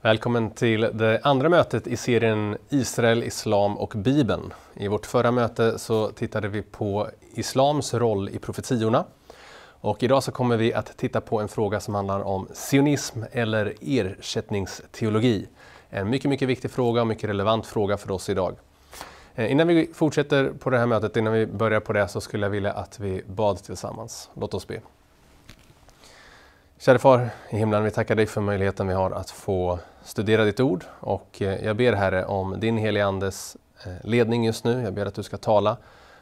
Välkommen till det andra mötet i serien Israel, Islam och Bibeln. I vårt förra möte så tittade vi på islams roll i profetiorna. Och idag så kommer vi att titta på en fråga som handlar om sionism eller ersättningsteologi. En mycket, mycket viktig fråga och mycket relevant fråga för oss idag. Eh, innan vi fortsätter på det här mötet, innan vi börjar på det, så skulle jag vilja att vi bad tillsammans. Låt oss be. Käre Far i himlen, vi tackar dig för möjligheten vi har att få studera ditt ord och eh, jag ber Herre om din helige Andes eh, ledning just nu. Jag ber att du ska tala,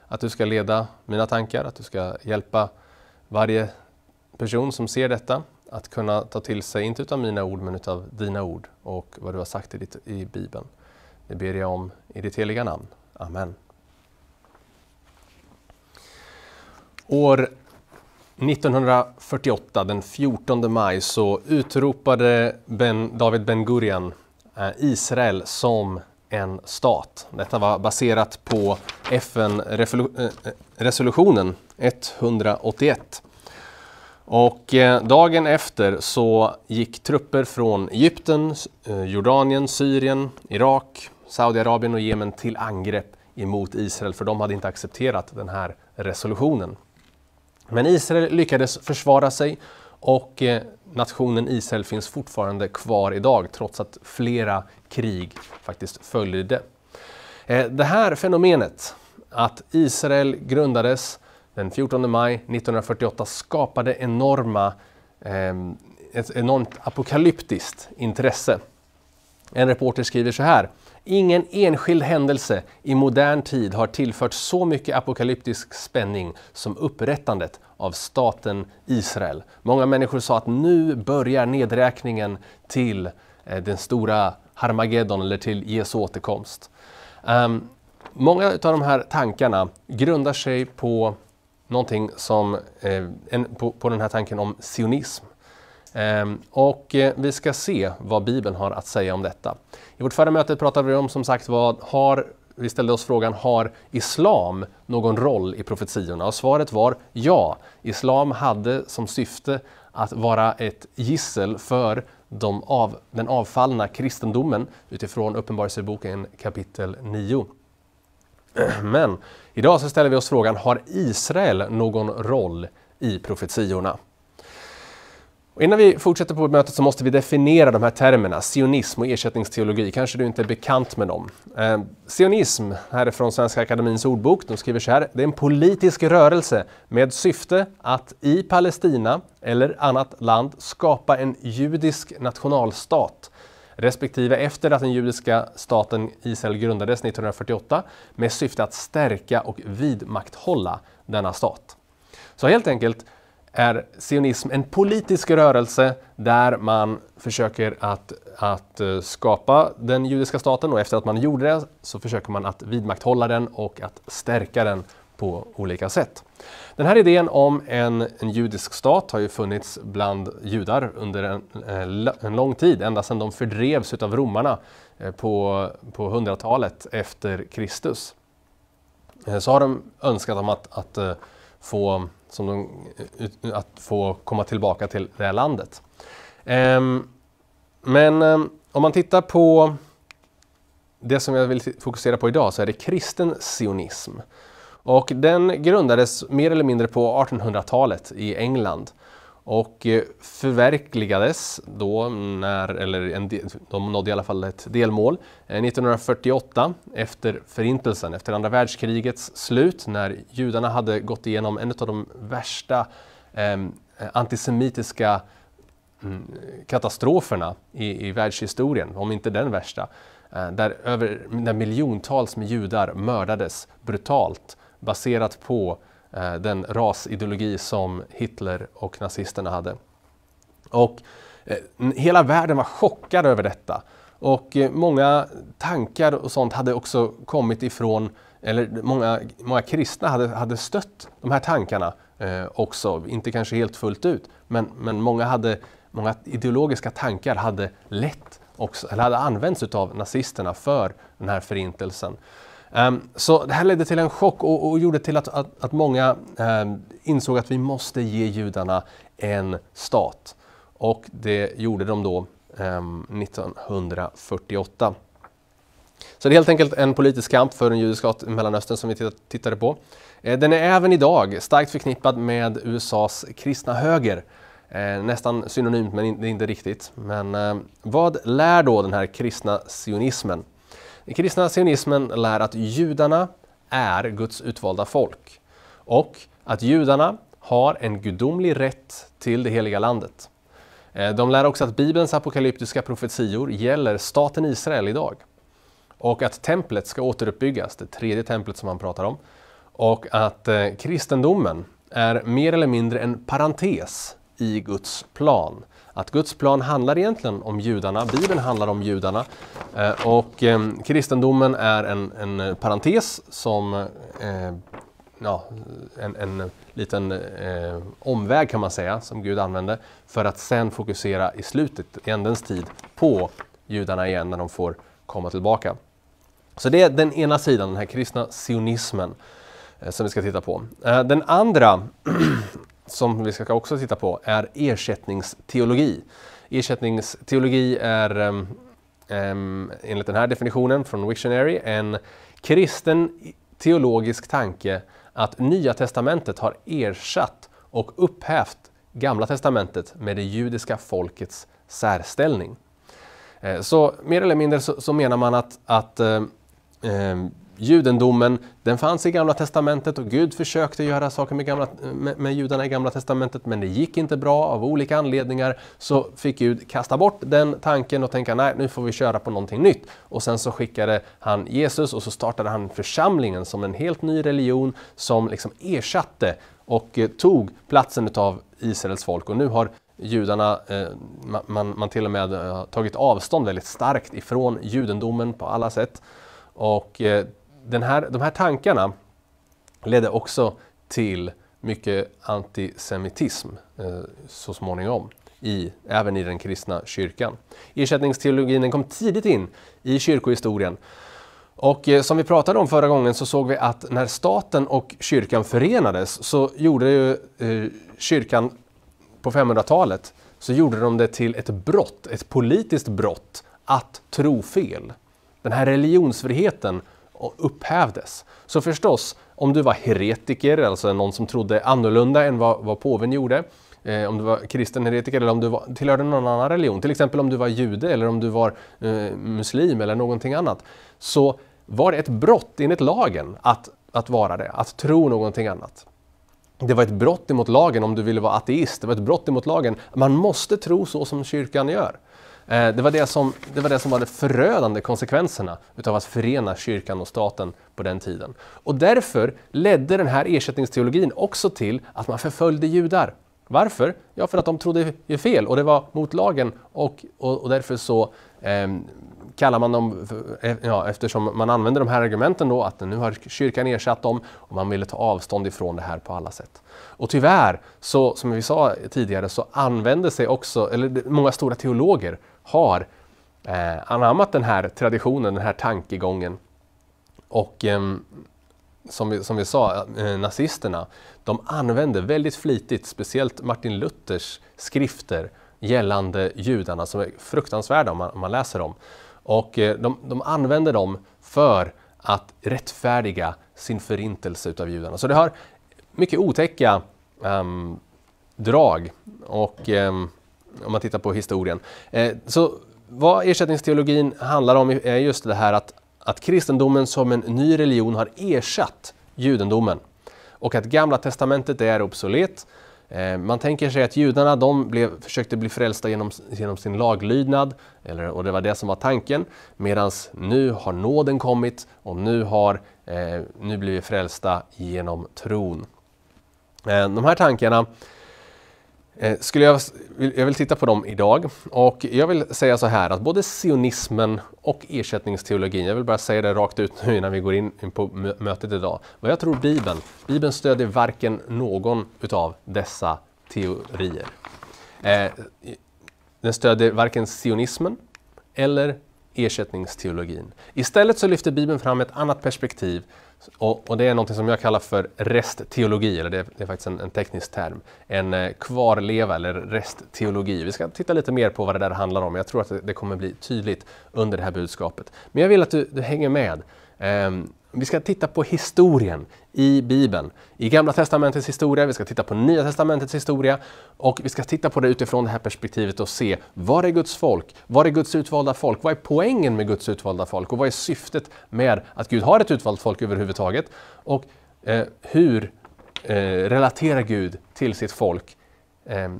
att du ska leda mina tankar, att du ska hjälpa varje person som ser detta att kunna ta till sig, inte utav mina ord, men utav dina ord och vad du har sagt i, ditt, i Bibeln. Det ber jag om i ditt heliga namn. Amen. År 1948, den 14 maj, så utropade ben, David Ben-Gurion eh, Israel som en stat. Detta var baserat på FN-resolutionen 181. Och eh, dagen efter så gick trupper från Egypten, eh, Jordanien, Syrien, Irak, Saudiarabien och Jemen till angrepp emot Israel för de hade inte accepterat den här resolutionen. Men Israel lyckades försvara sig och eh, nationen Israel finns fortfarande kvar idag trots att flera krig faktiskt följde. Eh, det här fenomenet, att Israel grundades den 14 maj 1948 skapade enorma, ehm, ett enormt apokalyptiskt intresse. En reporter skriver så här. Ingen enskild händelse i modern tid har tillfört så mycket apokalyptisk spänning som upprättandet av staten Israel. Många människor sa att nu börjar nedräkningen till eh, den stora Harmageddon eller till Jesu återkomst. Um, många av de här tankarna grundar sig på någonting som, eh, en, på, på den här tanken om sionism. Ehm, och eh, vi ska se vad Bibeln har att säga om detta. I vårt förra möte pratade vi om som sagt vad har vi ställde oss frågan, har islam någon roll i profetiorna? Och svaret var ja. Islam hade som syfte att vara ett gissel för de av, den avfallna kristendomen utifrån Uppenbarelseboken kapitel 9. Men idag så ställer vi oss frågan, har Israel någon roll i profetiorna? Och innan vi fortsätter på mötet så måste vi definiera de här termerna, sionism och ersättningsteologi. Kanske du inte är bekant med dem. Eh, sionism, här är från Svenska Akademins ordbok, de skriver så här. Det är en politisk rörelse med syfte att i Palestina eller annat land skapa en judisk nationalstat respektive efter att den judiska staten Israel grundades 1948 med syfte att stärka och vidmakthålla denna stat. Så helt enkelt, är sionism en politisk rörelse där man försöker att, att eh, skapa den judiska staten och efter att man gjorde det så försöker man att vidmakthålla den och att stärka den på olika sätt. Den här idén om en, en judisk stat har ju funnits bland judar under en, eh, en lång tid, ända sedan de fördrevs av romarna eh, på, på 100-talet efter Kristus. Så har de önskat om att, att få, som de, att få komma tillbaka till det här landet. Ehm, men ehm, om man tittar på det som jag vill fokusera på idag så är det kristen sionism. Och den grundades mer eller mindre på 1800-talet i England och eh, förverkligades då när, eller en, de nådde i alla fall ett delmål, 1948 eh, efter förintelsen, efter andra världskrigets slut när judarna hade gått igenom en av de värsta eh, antisemitiska mm, katastroferna i, i världshistorien, om inte den värsta, eh, där, över, där miljontals med judar mördades brutalt baserat på Eh, den rasideologi som Hitler och nazisterna hade. Och eh, hela världen var chockad över detta. Och eh, många tankar och sånt hade också kommit ifrån, eller många, många kristna hade, hade stött de här tankarna eh, också, inte kanske helt fullt ut, men, men många, hade, många ideologiska tankar hade lett också, eller hade använts av nazisterna för den här förintelsen. Ehm, så det här ledde till en chock och, och gjorde till att, att, att många um, insåg att vi måste ge judarna en stat. Och det gjorde de då um, ehm, 1948. Så det är helt enkelt en politisk kamp för en judisk stat i Mellanöstern som vi tittade på. Eh, den är även idag starkt förknippad med USAs kristna höger. Eh, nästan synonymt men inte riktigt. Men vad lär då den här kristna sionismen? Den kristna sionismen lär att judarna är Guds utvalda folk och att judarna har en gudomlig rätt till det heliga landet. Eh, de lär också att Bibelns apokalyptiska profetior gäller staten Israel idag och att templet ska återuppbyggas, det tredje templet som man pratar om, och att eh, kristendomen är mer eller mindre en parentes i Guds plan att Guds plan handlar egentligen om judarna, Bibeln handlar om judarna eh, och eh, kristendomen är en, en eh, parentes som ja, en, en liten eh, omväg kan man säga, som Gud använde, för att sen fokusera i slutet, i ändens tid, på judarna igen när de får komma tillbaka. Så det är den ena sidan, den här kristna sionismen, som vi ska titta på. den andra som vi ska också titta på är ersättningsteologi. Ersättningsteologi är ehm, ehm, enligt den här definitionen från Wiktionary en kristen teologisk tanke att Nya testamentet har ersatt och upphävt Gamla testamentet med det judiska folkets särställning. Eh, så mer eller mindre så, så menar man att, att eh, judendomen, den fanns i Gamla Testamentet och Gud försökte göra saker med, gamla, med, med, judarna i Gamla Testamentet men det gick inte bra av olika anledningar så fick Gud kasta bort den tanken och tänka nej nu får vi köra på någonting nytt. Och sen så skickade han Jesus och så startade han församlingen som en helt ny religion som liksom ersatte och eh, tog platsen av Israels folk och nu har judarna, eh, man, man, till och med eh, tagit avstånd väldigt starkt ifrån judendomen på alla sätt. Och den här, de här tankarna ledde också till mycket antisemitism eh, så småningom, i, även i den kristna kyrkan. Ersättningsteologin kom tidigt in i kyrkohistorien. Och eh, som vi pratade om förra gången så såg vi att när staten och kyrkan förenades så gjorde ju eh, kyrkan på 500-talet så gjorde de det till ett brott, ett politiskt brott, att tro fel. Den här religionsfriheten och upphävdes. Så förstås, om du var heretiker, alltså någon som trodde annorlunda än vad, vad påven gjorde, eh, om du var kristen heretiker eller om du var, tillhörde någon annan religion, till exempel om du var jude eller om du var eh, muslim eller någonting annat, så var det ett brott enligt lagen att, att vara det, att tro någonting annat. Det var ett brott emot lagen om du ville vara ateist, det var ett brott emot lagen. Man måste tro så som kyrkan gör. Eh, det var det, som, det var det som var de förödande konsekvenserna utav att förena kyrkan och staten på den tiden. Och därför ledde den här ersättningsteologin också till att man förföljde judar. Varför? Ja, för att de trodde fel och det var mot lagen och, och, och därför så eh, kallar man dem, eh, ja, eftersom man använder de här argumenten då, att nu har kyrkan ersatt dem och man ville ta avstånd ifrån det här på alla sätt. Och tyvärr, så, som vi sa tidigare, så använde sig också, eller många stora teologer har eh, anammat den här traditionen, den här tankegången. Och eh, som, vi, som vi sa, eh, nazisterna, de använde väldigt flitigt, speciellt Martin Luthers skrifter gällande judarna som är fruktansvärda om man, om man läser dem. Och eh, de, de använder dem för att rättfärdiga sin förintelse utav judarna. Så det har mycket otäcka um, drag. Och um, om man tittar på historien. Eh, så vad ersättningsteologin handlar om är just det här att, att kristendomen som en ny religion har ersatt judendomen och att Gamla Testamentet är obsolet. Eh, man tänker sig att judarna de blev, försökte bli frälsta genom, genom sin laglydnad, eller, och det var det som var tanken, medan nu har nåden kommit och nu, har, eh, nu blir frälsta genom tron. Eh, de här tankarna Eh, skulle jag, jag vill titta på dem idag och jag vill säga så här att både sionismen och ersättningsteologin, jag vill bara säga det rakt ut nu innan vi går in på mötet idag. Vad jag tror Bibeln, Bibeln stödjer varken någon utav dessa teorier. Eh, den stödjer varken sionismen eller ersättningsteologin. Istället så lyfter Bibeln fram ett annat perspektiv och, och, det är något som jag kallar för restteologi, eller det är, det är faktiskt en, en, teknisk term. En eh, kvarleva eller restteologi. Vi ska titta lite mer på vad det där handlar om. Jag tror att det, kommer bli tydligt under det här budskapet. Men jag vill att du, du hänger med. Um, vi ska titta på historien i Bibeln. I Gamla Testamentets historia, vi ska titta på Nya Testamentets historia och vi ska titta på det utifrån det här perspektivet och se var är Guds folk? Var är Guds utvalda folk? Vad är poängen med Guds utvalda folk? Och vad är syftet med att Gud har ett utvalt folk överhuvudtaget? Och eh, hur eh, relaterar Gud till sitt folk? Eh,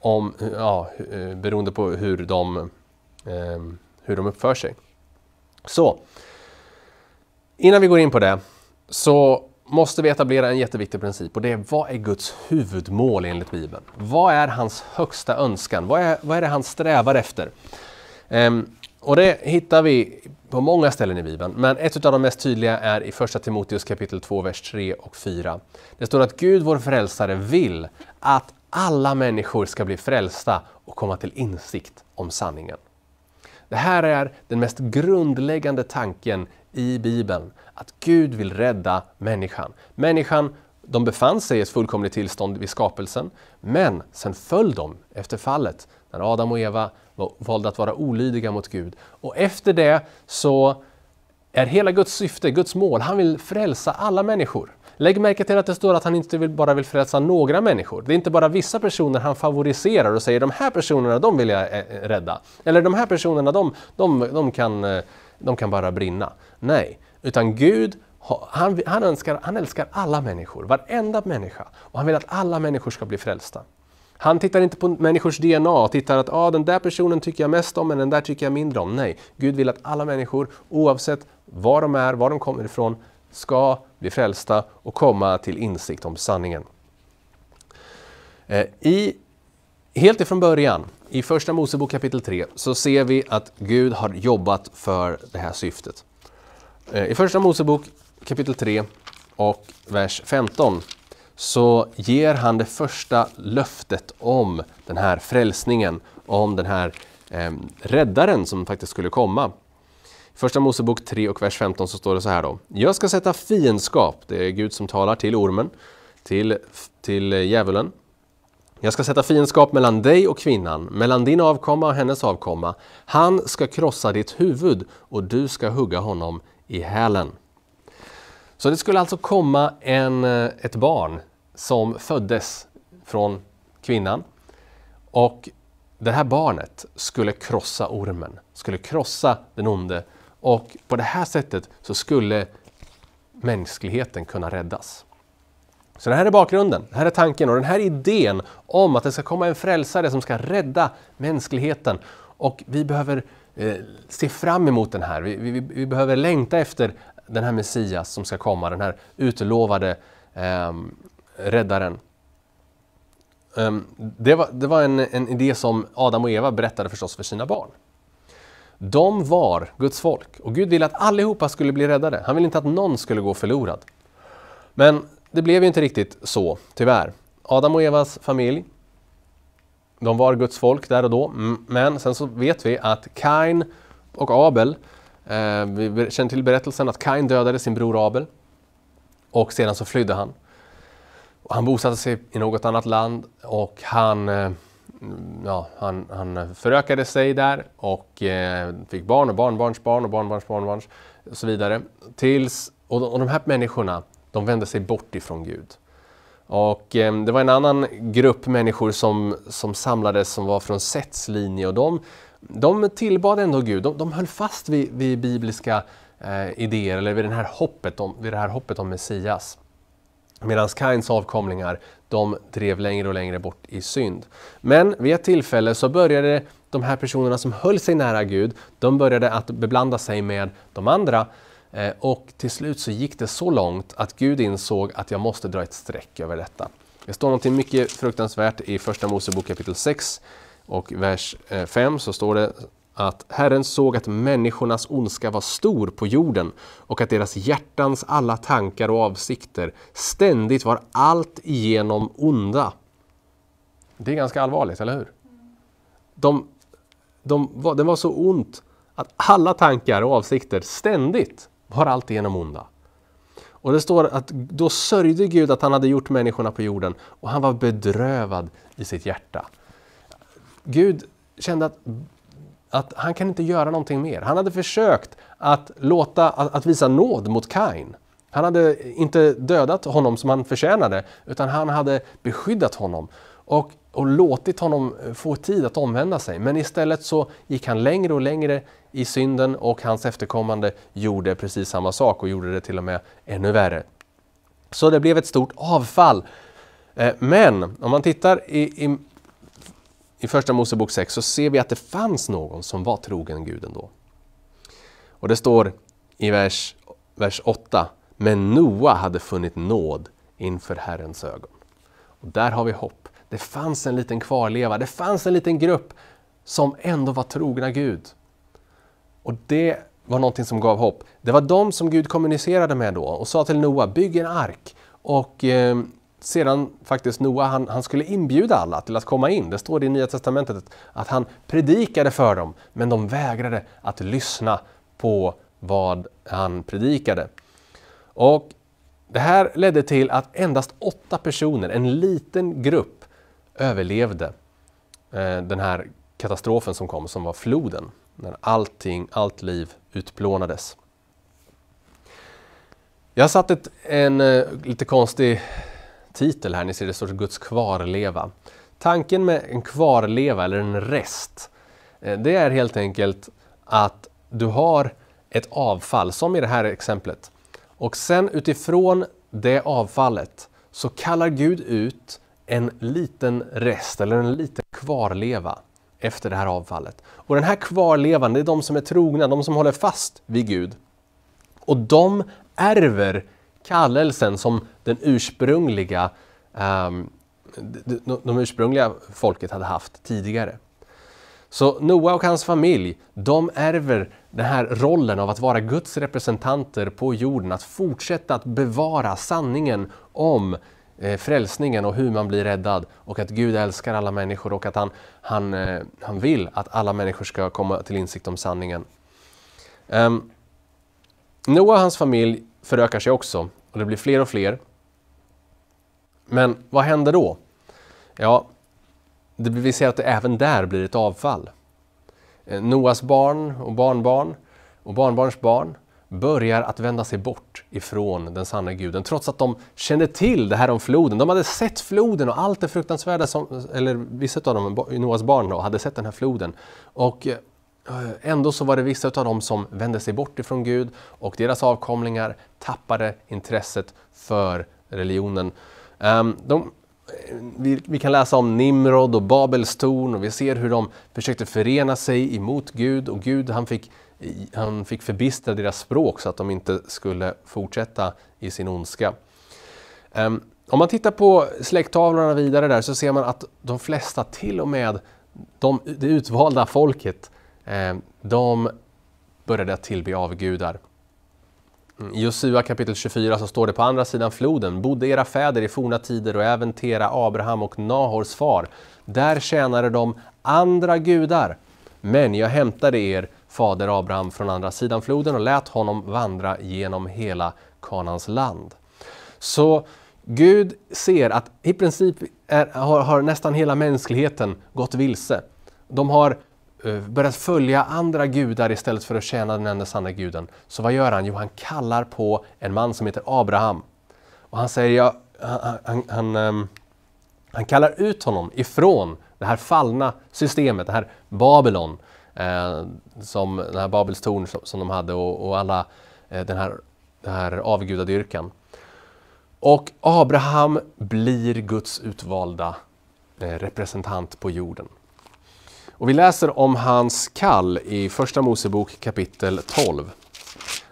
om, ja, eh, beroende på hur de, eh, hur de uppför sig. Så, Innan vi går in på det så måste vi etablera en jätteviktig princip och det är vad är Guds huvudmål enligt Bibeln? Vad är hans högsta önskan? Vad är, vad är det han strävar efter? Um, och det hittar vi på många ställen i Bibeln, men ett av de mest tydliga är i Första Timoteus kapitel 2, vers 3 och 4. Det står att Gud, vår frälsare, vill att alla människor ska bli frälsta och komma till insikt om sanningen. Det här är den mest grundläggande tanken i Bibeln att Gud vill rädda människan. Människan, de befann sig i ett fullkomligt tillstånd vid skapelsen, men sen föll de efter fallet när Adam och Eva valde att vara olydiga mot Gud. Och efter det så är hela Guds syfte, Guds mål, han vill frälsa alla människor. Lägg märke till att det står att han inte vill, bara vill frälsa några människor. Det är inte bara vissa personer han favoriserar och säger de här personerna, de vill jag eh, eh, rädda. Eller de här personerna, de, de, de kan eh, de kan bara brinna. Nej, utan Gud han, han, önskar, han älskar alla människor, varenda människa. Och han vill att alla människor ska bli frälsta. Han tittar inte på människors DNA och tittar att ah, den där personen tycker jag mest om, men den där tycker jag mindre om. Nej, Gud vill att alla människor, oavsett var de är, var de kommer ifrån, ska bli frälsta och komma till insikt om sanningen. Eh, I Helt ifrån början, i Första Mosebok kapitel 3, så ser vi att Gud har jobbat för det här syftet. Eh, I Första Mosebok kapitel 3 och vers 15 så ger han det första löftet om den här frälsningen, om den här eh, räddaren som faktiskt skulle komma. I Första Mosebok 3 och vers 15 så står det så här då. Jag ska sätta fiendskap, det är Gud som talar till ormen, till, till djävulen, jag ska sätta fiendskap mellan dig och kvinnan, mellan din avkomma och hennes avkomma. Han ska krossa ditt huvud och du ska hugga honom i hälen. Så det skulle alltså komma en, eh, ett barn som föddes från kvinnan. Och det här barnet skulle krossa ormen, skulle krossa den onde. Och på det här sättet så skulle mänskligheten kunna räddas. Så det här är bakgrunden, det här är tanken och den här idén om att det ska komma en frälsare som ska rädda mänskligheten. Och vi behöver eh, se fram emot den här, vi, vi, vi, behöver längta efter den här Messias som ska komma, den här utlovade eh, räddaren. Um, det var, det var en, en idé som Adam och Eva berättade förstås för sina barn. De var Guds folk och Gud ville att allihopa skulle bli räddade. Han ville inte att någon skulle gå förlorad. Men det blev ju inte riktigt så, tyvärr. Adam och Evas familj, de var Guds folk där och då, men sen så vet vi att Kain och Abel, eh, vi känner till berättelsen att Kain dödade sin bror Abel och sedan så flydde han. Och han bosatte sig i något annat land och han, eh, ja, han, han förökade sig där och eh, fick barn och barnbarnsbarn och barnbarnsbarnbarns och så vidare. Tills, och de, och de här människorna de vände sig bort ifrån Gud. Och eh, det var en annan grupp människor som, som samlades som var från Sets linje och de, de tillbad ändå Gud. De, de höll fast vid, vid bibliska eh, idéer eller vid, den här hoppet om, vid det här hoppet om Messias. Medan Kains avkomlingar, de drev längre och längre bort i synd. Men vid ett tillfälle så började de här personerna som höll sig nära Gud, de började att beblanda sig med de andra Eh, och till slut så gick det så långt att Gud insåg att jag måste dra ett streck över detta. Det står något mycket fruktansvärt i Första Mosebok kapitel 6 och vers 5 eh, så står det att Herren såg att människornas ondska var stor på jorden och att deras hjärtans alla tankar och avsikter ständigt var allt igenom onda. Det är ganska allvarligt, eller hur? De, de var, var så ont att alla tankar och avsikter ständigt var alltigenom onda. Och det står att då sörjde Gud att han hade gjort människorna på jorden och han var bedrövad i sitt hjärta. Gud kände att, att han kan inte göra någonting mer. Han hade försökt att, låta, att, att visa nåd mot Kain. Han hade inte dödat honom som han förtjänade, utan han hade beskyddat honom och, och låtit honom eh, få tid att omvända sig. Men istället så gick han längre och längre i synden och hans efterkommande gjorde precis samma sak och gjorde det till och med ännu värre. Så det blev ett stort avfall. Eh, men om man tittar i, i, i Första Mosebok 6 så ser vi att det fanns någon som var trogen Gud ändå. Och det står i vers, vers 8, men Noa hade funnit nåd inför Herrens ögon. Och där har vi hopp. Det fanns en liten kvarleva, det fanns en liten grupp som ändå var trogna Gud. Och det var någonting som gav hopp. Det var de som Gud kommunicerade med då och sa till Noa, bygg en ark. Och eh, sedan faktiskt Noa, han, han, skulle inbjuda alla till att komma in. Det står i Nya Testamentet att han predikade för dem, men de vägrade att lyssna på vad han predikade. Och det här ledde till att endast åtta personer, en liten grupp, överlevde eh, den här katastrofen som kom, som var floden, när allting, allt liv utplånades. Jag har satt ett, en eh, lite konstig titel här, ni ser det står Guds kvarleva. Tanken med en kvarleva eller en rest, eh, det är helt enkelt att du har ett avfall, som i det här exemplet. Och sen utifrån det avfallet så kallar Gud ut en liten rest eller en liten kvarleva efter det här avfallet. Och den här kvarlevan, det är de som är trogna, de som håller fast vid Gud. Och de ärver kallelsen som den ursprungliga, um, de, de ursprungliga folket hade haft tidigare. Så Noa och hans familj, de ärver den här rollen av att vara Guds representanter på jorden, att fortsätta att bevara sanningen om Eh, frälsningen och hur man blir räddad och att Gud älskar alla människor och att han, han, eh, han vill att alla människor ska komma till insikt om sanningen. Um, Noa och hans familj förökar sig också och det blir fler och fler. Men vad händer då? Ja, det, vi ser att det även där blir ett avfall. Eh, Noas barn och barnbarn och barnbarns barn börjar att vända sig bort ifrån den sanna guden, trots att de kände till det här om floden. De hade sett floden och allt det fruktansvärda, som, eller vissa av dem, Noas barn, då, hade sett den här floden. Och eh, ändå så var det vissa av dem som vände sig bort ifrån Gud och deras avkomlingar tappade intresset för religionen. Ehm, de, eh, vi, vi, kan läsa om Nimrod och Babels torn och vi ser hur de försökte förena sig emot Gud och Gud han fick han fick förbistra deras språk så att de inte skulle fortsätta i sin ondska. Ehm, om man tittar på släkttavlorna vidare där så ser man att de flesta, till och med de, det utvalda folket, ehm, de började att tillbe avgudar. Mm, I Josua kapitel 24 så står det på andra sidan floden, bodde era fäder i forna tider och även Tera, Abraham och Nahors far. Där tjänade de andra gudar, men jag hämtade er fader Abraham från andra sidan floden och lät honom vandra genom hela Kanans land. Så Gud ser att i princip är, har, har, nästan hela mänskligheten gått vilse. De har eh, börjat följa andra gudar istället för att tjäna den enda sanna guden. Så vad gör han? Jo, han kallar på en man som heter Abraham. Och han säger, ja, han, han, han, han ehm, kallar ut honom ifrån det här fallna systemet, det här Babylon Eh, som den här Babels torn som, som de hade och, och alla eh, den här, den här avgudadyrkan. Och Abraham blir Guds utvalda eh, representant på jorden. Och vi läser om hans kall i Första Mosebok kapitel 12.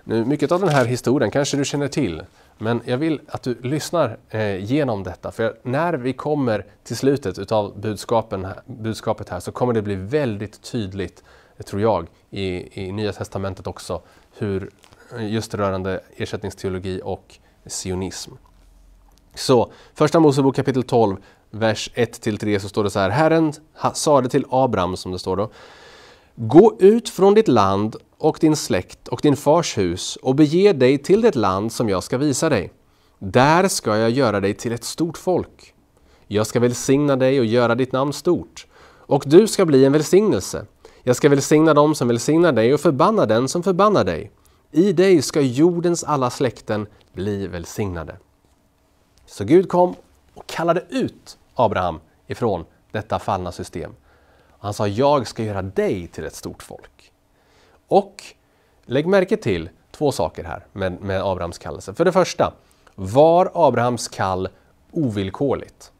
Nu, mycket av den här historien kanske du känner till. Men jag vill att du lyssnar eh, genom detta, för när vi kommer till slutet av budskapet här så kommer det bli väldigt tydligt, tror jag, i, i Nya Testamentet också, hur eh, just rörande ersättningsteologi och sionism. Så, Första Mosebok kapitel 12, vers 1-3 så står det så här. Herren sade till Abraham, som det står då. Gå ut från ditt land och din släkt och din fars hus och bege dig till det land som jag ska visa dig. Där ska jag göra dig till ett stort folk. Jag ska välsigna dig och göra ditt namn stort. Och du ska bli en välsignelse. Jag ska välsigna dem som välsignar dig och förbanna den som förbannar dig. I dig ska jordens alla släkten bli välsignade. Så Gud kom och kallade ut Abraham ifrån detta fallna system. Han sa, jag ska göra dig till ett stort folk. Och lägg märke till två saker här med, med Abrahams kallelse. För det första, var Abrahams kall ovillkorligt?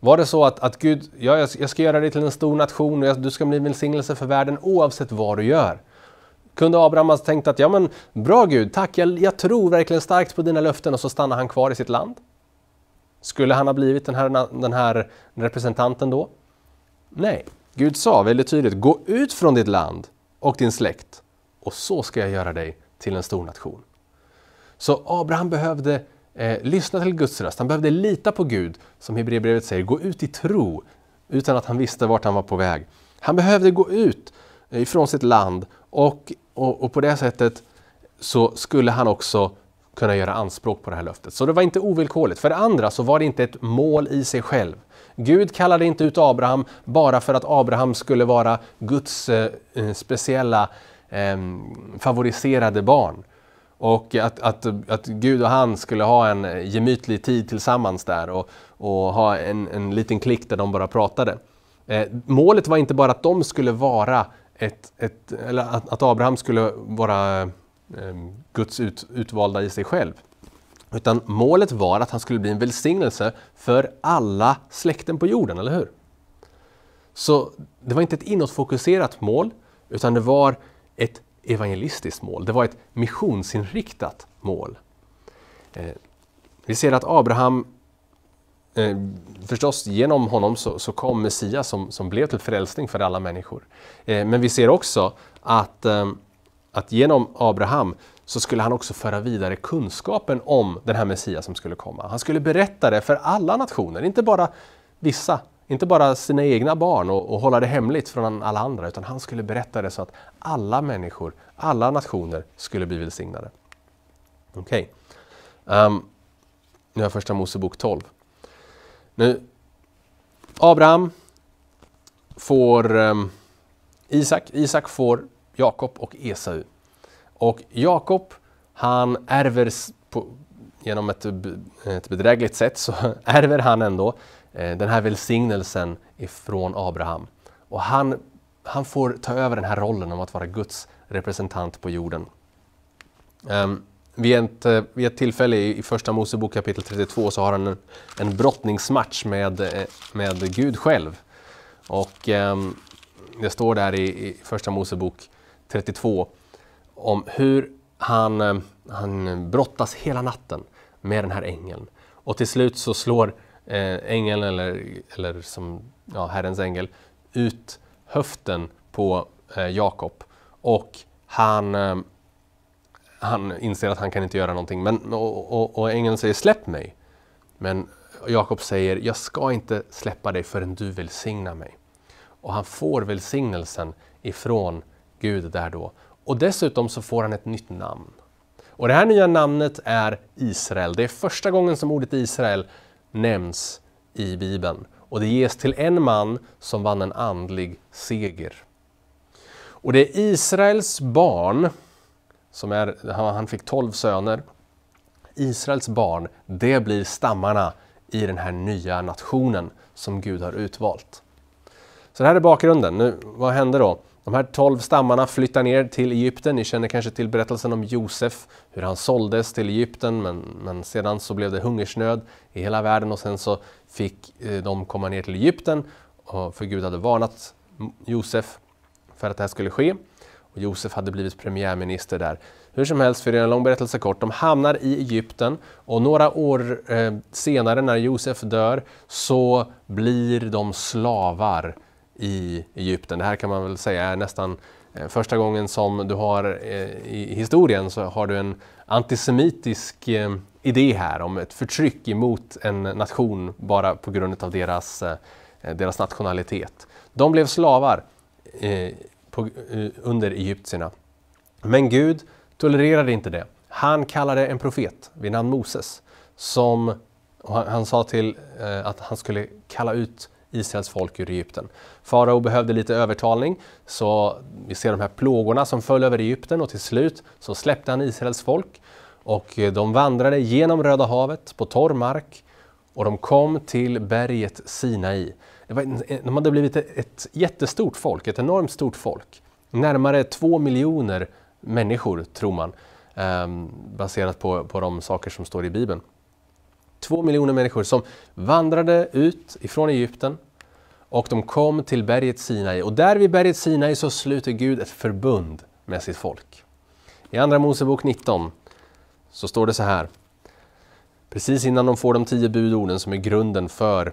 Var det så att, att Gud, ja, jag ska göra dig till en stor nation och jag, du ska bli en välsignelse för världen oavsett vad du gör? Kunde Abraham ha tänkt att, ja men bra Gud, tack, jag, jag tror verkligen starkt på dina löften och så stannar han kvar i sitt land? Skulle han ha blivit den här, den här representanten då? Nej, Gud sa väldigt tydligt, gå ut från ditt land och din släkt och så ska jag göra dig till en stor nation. Så Abraham behövde eh, lyssna till Guds röst, han behövde lita på Gud, som Hebreerbrevet säger, gå ut i tro utan att han visste vart han var på väg. Han behövde gå ut eh, ifrån sitt land och, och, och på det sättet så skulle han också kunna göra anspråk på det här löftet. Så det var inte ovillkorligt. För det andra så var det inte ett mål i sig själv. Gud kallade inte ut Abraham bara för att Abraham skulle vara Guds eh, eh, speciella ehm, favoriserade barn. Och att, att, att Gud och han skulle ha en eh, gemytlig tid tillsammans där och, och ha en, en liten klick där de bara pratade. Eh, målet var inte bara att de skulle vara ett, ett eller att, att Abraham skulle vara eh, Guds ut, utvalda i sig själv. Utan målet var att han skulle bli en välsignelse för alla släkten på jorden, eller hur? Så det var inte ett inåtfokuserat mål, utan det var ett evangelistiskt mål. Det var ett missionsinriktat mål. Eh, vi ser att Abraham, eh, förstås genom honom så, kom Messias som, som blev till frälsning för alla människor. Eh, men vi ser också att, att genom Abraham så skulle han också föra vidare kunskapen om den här Messias som skulle komma. Han skulle berätta det för alla nationer, inte bara vissa, inte bara sina egna barn och, och hålla det hemligt från alla andra, utan han skulle berätta det så att alla människor, alla nationer skulle bli välsignade. Okej, okay. um, ehm, nu har jag första Mosebok 12. Nu, Abraham får um, Isak, Isak får Jakob och Esau. Och Jakob, han ärver på, genom ett, ett bedrägligt sätt, så ärver han ändå eh, den här välsignelsen ifrån Abraham. Och han, han får ta över den här rollen om att vara Guds representant på jorden. Um, vid ett, eh, vid ett tillfälle i Första Mosebok kapitel 32 så har han en, en brottningsmatch med, eh, med Gud själv. Och um, Det står där i, i Första Mosebok 32 om hur han, eh, han brottas hela natten med den här ängeln. Och till slut så slår eh, ängeln, eller, eller som ja, Herrens ängel, ut höften på eh, Jakob. Och han, han inser att han kan inte göra någonting. Men, och, och, och ängeln säger släpp mig. Men Jakob säger jag ska inte släppa dig förrän du välsignar mig. Och han får välsignelsen ifrån Gud där då. Och dessutom så får han ett nytt namn. Och det här nya namnet är Israel. Det är första gången som ordet Israel nämns i Bibeln. Och det ges till en man som vann en andlig seger. Och det är Israels barn, som är, han fick tolv söner. Israels barn, det blir stammarna i den här nya nationen som Gud har utvalt. Så det här är bakgrunden. Nu, vad hände då? De här tolv stammarna flyttar ner till Egypten. Ni känner kanske till berättelsen om Josef, hur han såldes till Egypten men, men sedan så blev det hungersnöd i hela världen och sen så fick eh, de komma ner till Egypten för Gud hade varnat Josef för att det här skulle ske. Och Josef hade blivit premiärminister där. Hur som helst, för det är en lång berättelse kort, de hamnar i Egypten och några år eh, senare när Josef dör så blir de slavar i Egypten. Det här kan man väl säga är nästan eh, första gången som du har eh, i historien så har du en antisemitisk eh, idé här om ett förtryck emot en nation bara på grund av deras, deras nationalitet. De blev slavar under egyptierna. Men Gud tolererade inte det. Han kallade en profet vid namn Moses som han, han sa till att han skulle kalla ut Israels folk ur Egypten. Farao behövde lite övertalning, så vi ser de här plågorna som föll över Egypten och till slut så släppte han Israels folk och eh, de vandrade genom Röda havet på torr mark och de kom till berget Sinai. de hade blivit ett jättestort folk, ett enormt stort folk. Närmare två miljoner människor tror man, ehm, baserat på, på de saker som står i Bibeln. Två miljoner människor som vandrade ut ifrån Egypten och de kom till berget Sinai. Och där vid berget Sinai så sluter Gud ett förbund med sitt folk. I Andra Mosebok 19 så står det så här. Precis innan de får de tio budorden som är grunden för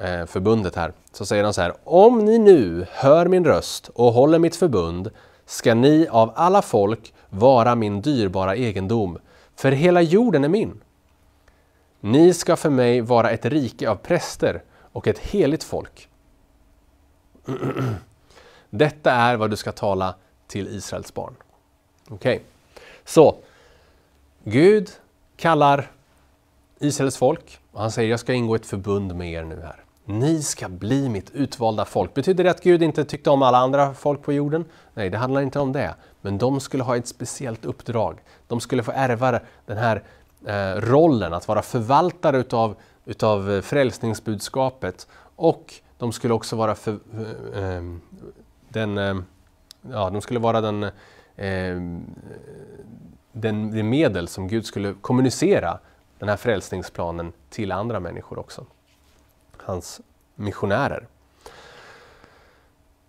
eh, förbundet här, så säger han så här. Om ni nu hör min röst och håller mitt förbund ska ni av alla folk vara min dyrbara egendom, för hela jorden är min. Ni ska för mig vara ett rike av präster och ett heligt folk. Detta är vad du ska tala till Israels barn. Okej, okay. så Gud kallar Israels folk och han säger jag ska ingå ett förbund med er nu här. Ni ska bli mitt utvalda folk. Betyder det att Gud inte tyckte om alla andra folk på jorden? Nej, det handlar inte om det. Men de skulle ha ett speciellt uppdrag. De skulle få ärva den här Eh, rollen att vara förvaltare utav, utav eh, frälsningsbudskapet och de skulle också vara för, eh, den, ja, de skulle vara den, den, det medel som Gud skulle kommunicera den här frälsningsplanen till andra människor också. Hans missionärer.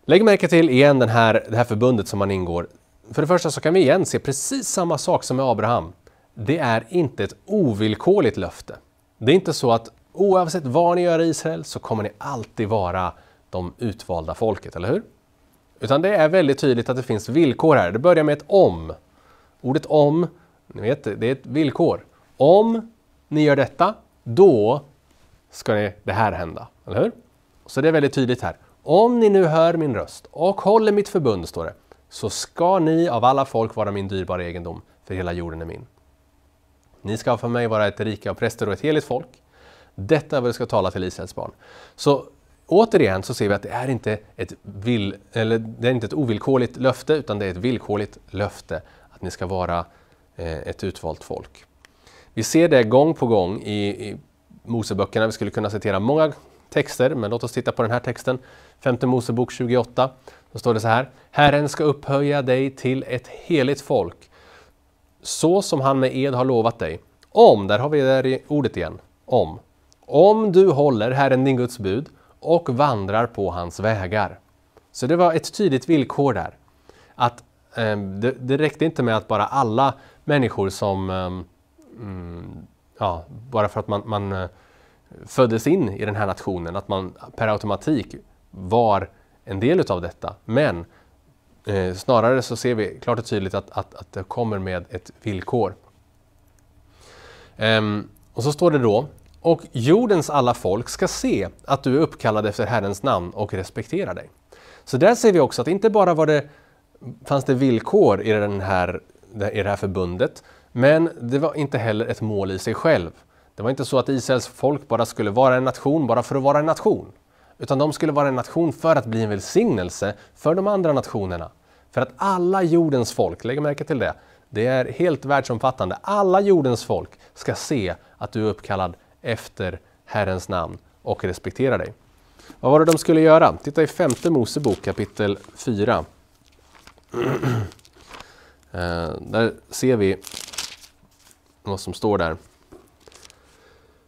Lägg märke till igen den här, det här förbundet som man ingår. För det första så kan vi igen se precis samma sak som med Abraham det är inte ett ovillkorligt löfte. Det är inte så att oavsett vad ni gör i Israel så kommer ni alltid vara de utvalda folket, eller hur? Utan det är väldigt tydligt att det finns villkor här. Det börjar med ett om. Ordet om, ni vet, det är ett villkor. Om ni gör detta, då ska det här hända, eller hur? Så det är väldigt tydligt här. Om ni nu hör min röst och håller mitt förbund, står det, så ska ni av alla folk vara min dyrbara egendom, för hela jorden är min. Ni ska för mig vara ett rika av präster och ett heligt folk. Detta är vad du ska tala till Israels barn. Så återigen så ser vi att det är inte ett, vill, eller det är inte ett ovillkorligt löfte, utan det är ett villkorligt löfte att ni ska vara eh, ett utvalt folk. Vi ser det gång på gång i, i Moseböckerna. Vi skulle kunna citera många texter, men låt oss titta på den här texten. Femte Mosebok 28. Då står det så här. Herren ska upphöja dig till ett heligt folk så som han med ed har lovat dig. Om, där har vi där ordet igen, om. Om du håller Herren din Guds bud och vandrar på hans vägar. Så det var ett tydligt villkor där. Att eh, det, det, räckte inte med att bara alla människor som, eh, ja, bara för att man, man eh, föddes in i den här nationen, att man per automatik var en del utav detta. Men Eh, snarare så ser vi klart och tydligt att, att, att det kommer med ett villkor. Ehm, och så står det då, och jordens alla folk ska se att du är uppkallad efter Herrens namn och respektera dig. Så där ser vi också att inte bara var det, fanns det villkor i, den här, i det här förbundet, men det var inte heller ett mål i sig själv. Det var inte så att Israels folk bara skulle vara en nation bara för att vara en nation utan de skulle vara en nation för att bli en välsignelse för de andra nationerna. För att alla jordens folk, lägg märke till det, det är helt världsomfattande. Alla jordens folk ska se att du är uppkallad efter Herrens namn och respektera dig. Vad var det de skulle göra? Titta i femte Mosebok kapitel 4. Eh, där ser vi vad som står där.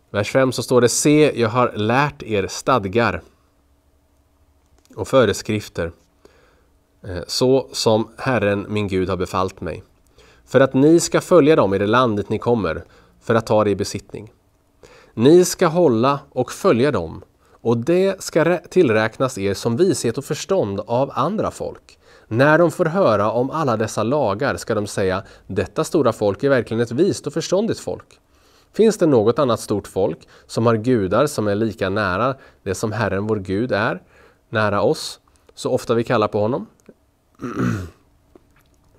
Vers 5 så står det Se, jag har lärt er stadgar och föreskrifter eh, så som Herren min Gud har befallt mig för att ni ska följa dem i det landet ni kommer för att ta det i besittning. Ni ska hålla och följa dem och det ska tillräknas er som vishet och förstånd av andra folk. När de får höra om alla dessa lagar ska de säga detta stora folk är verkligen ett vist och förståndigt folk. Finns det något annat stort folk som har gudar som är lika nära det som Herren vår Gud är nära oss så ofta vi kallar på honom.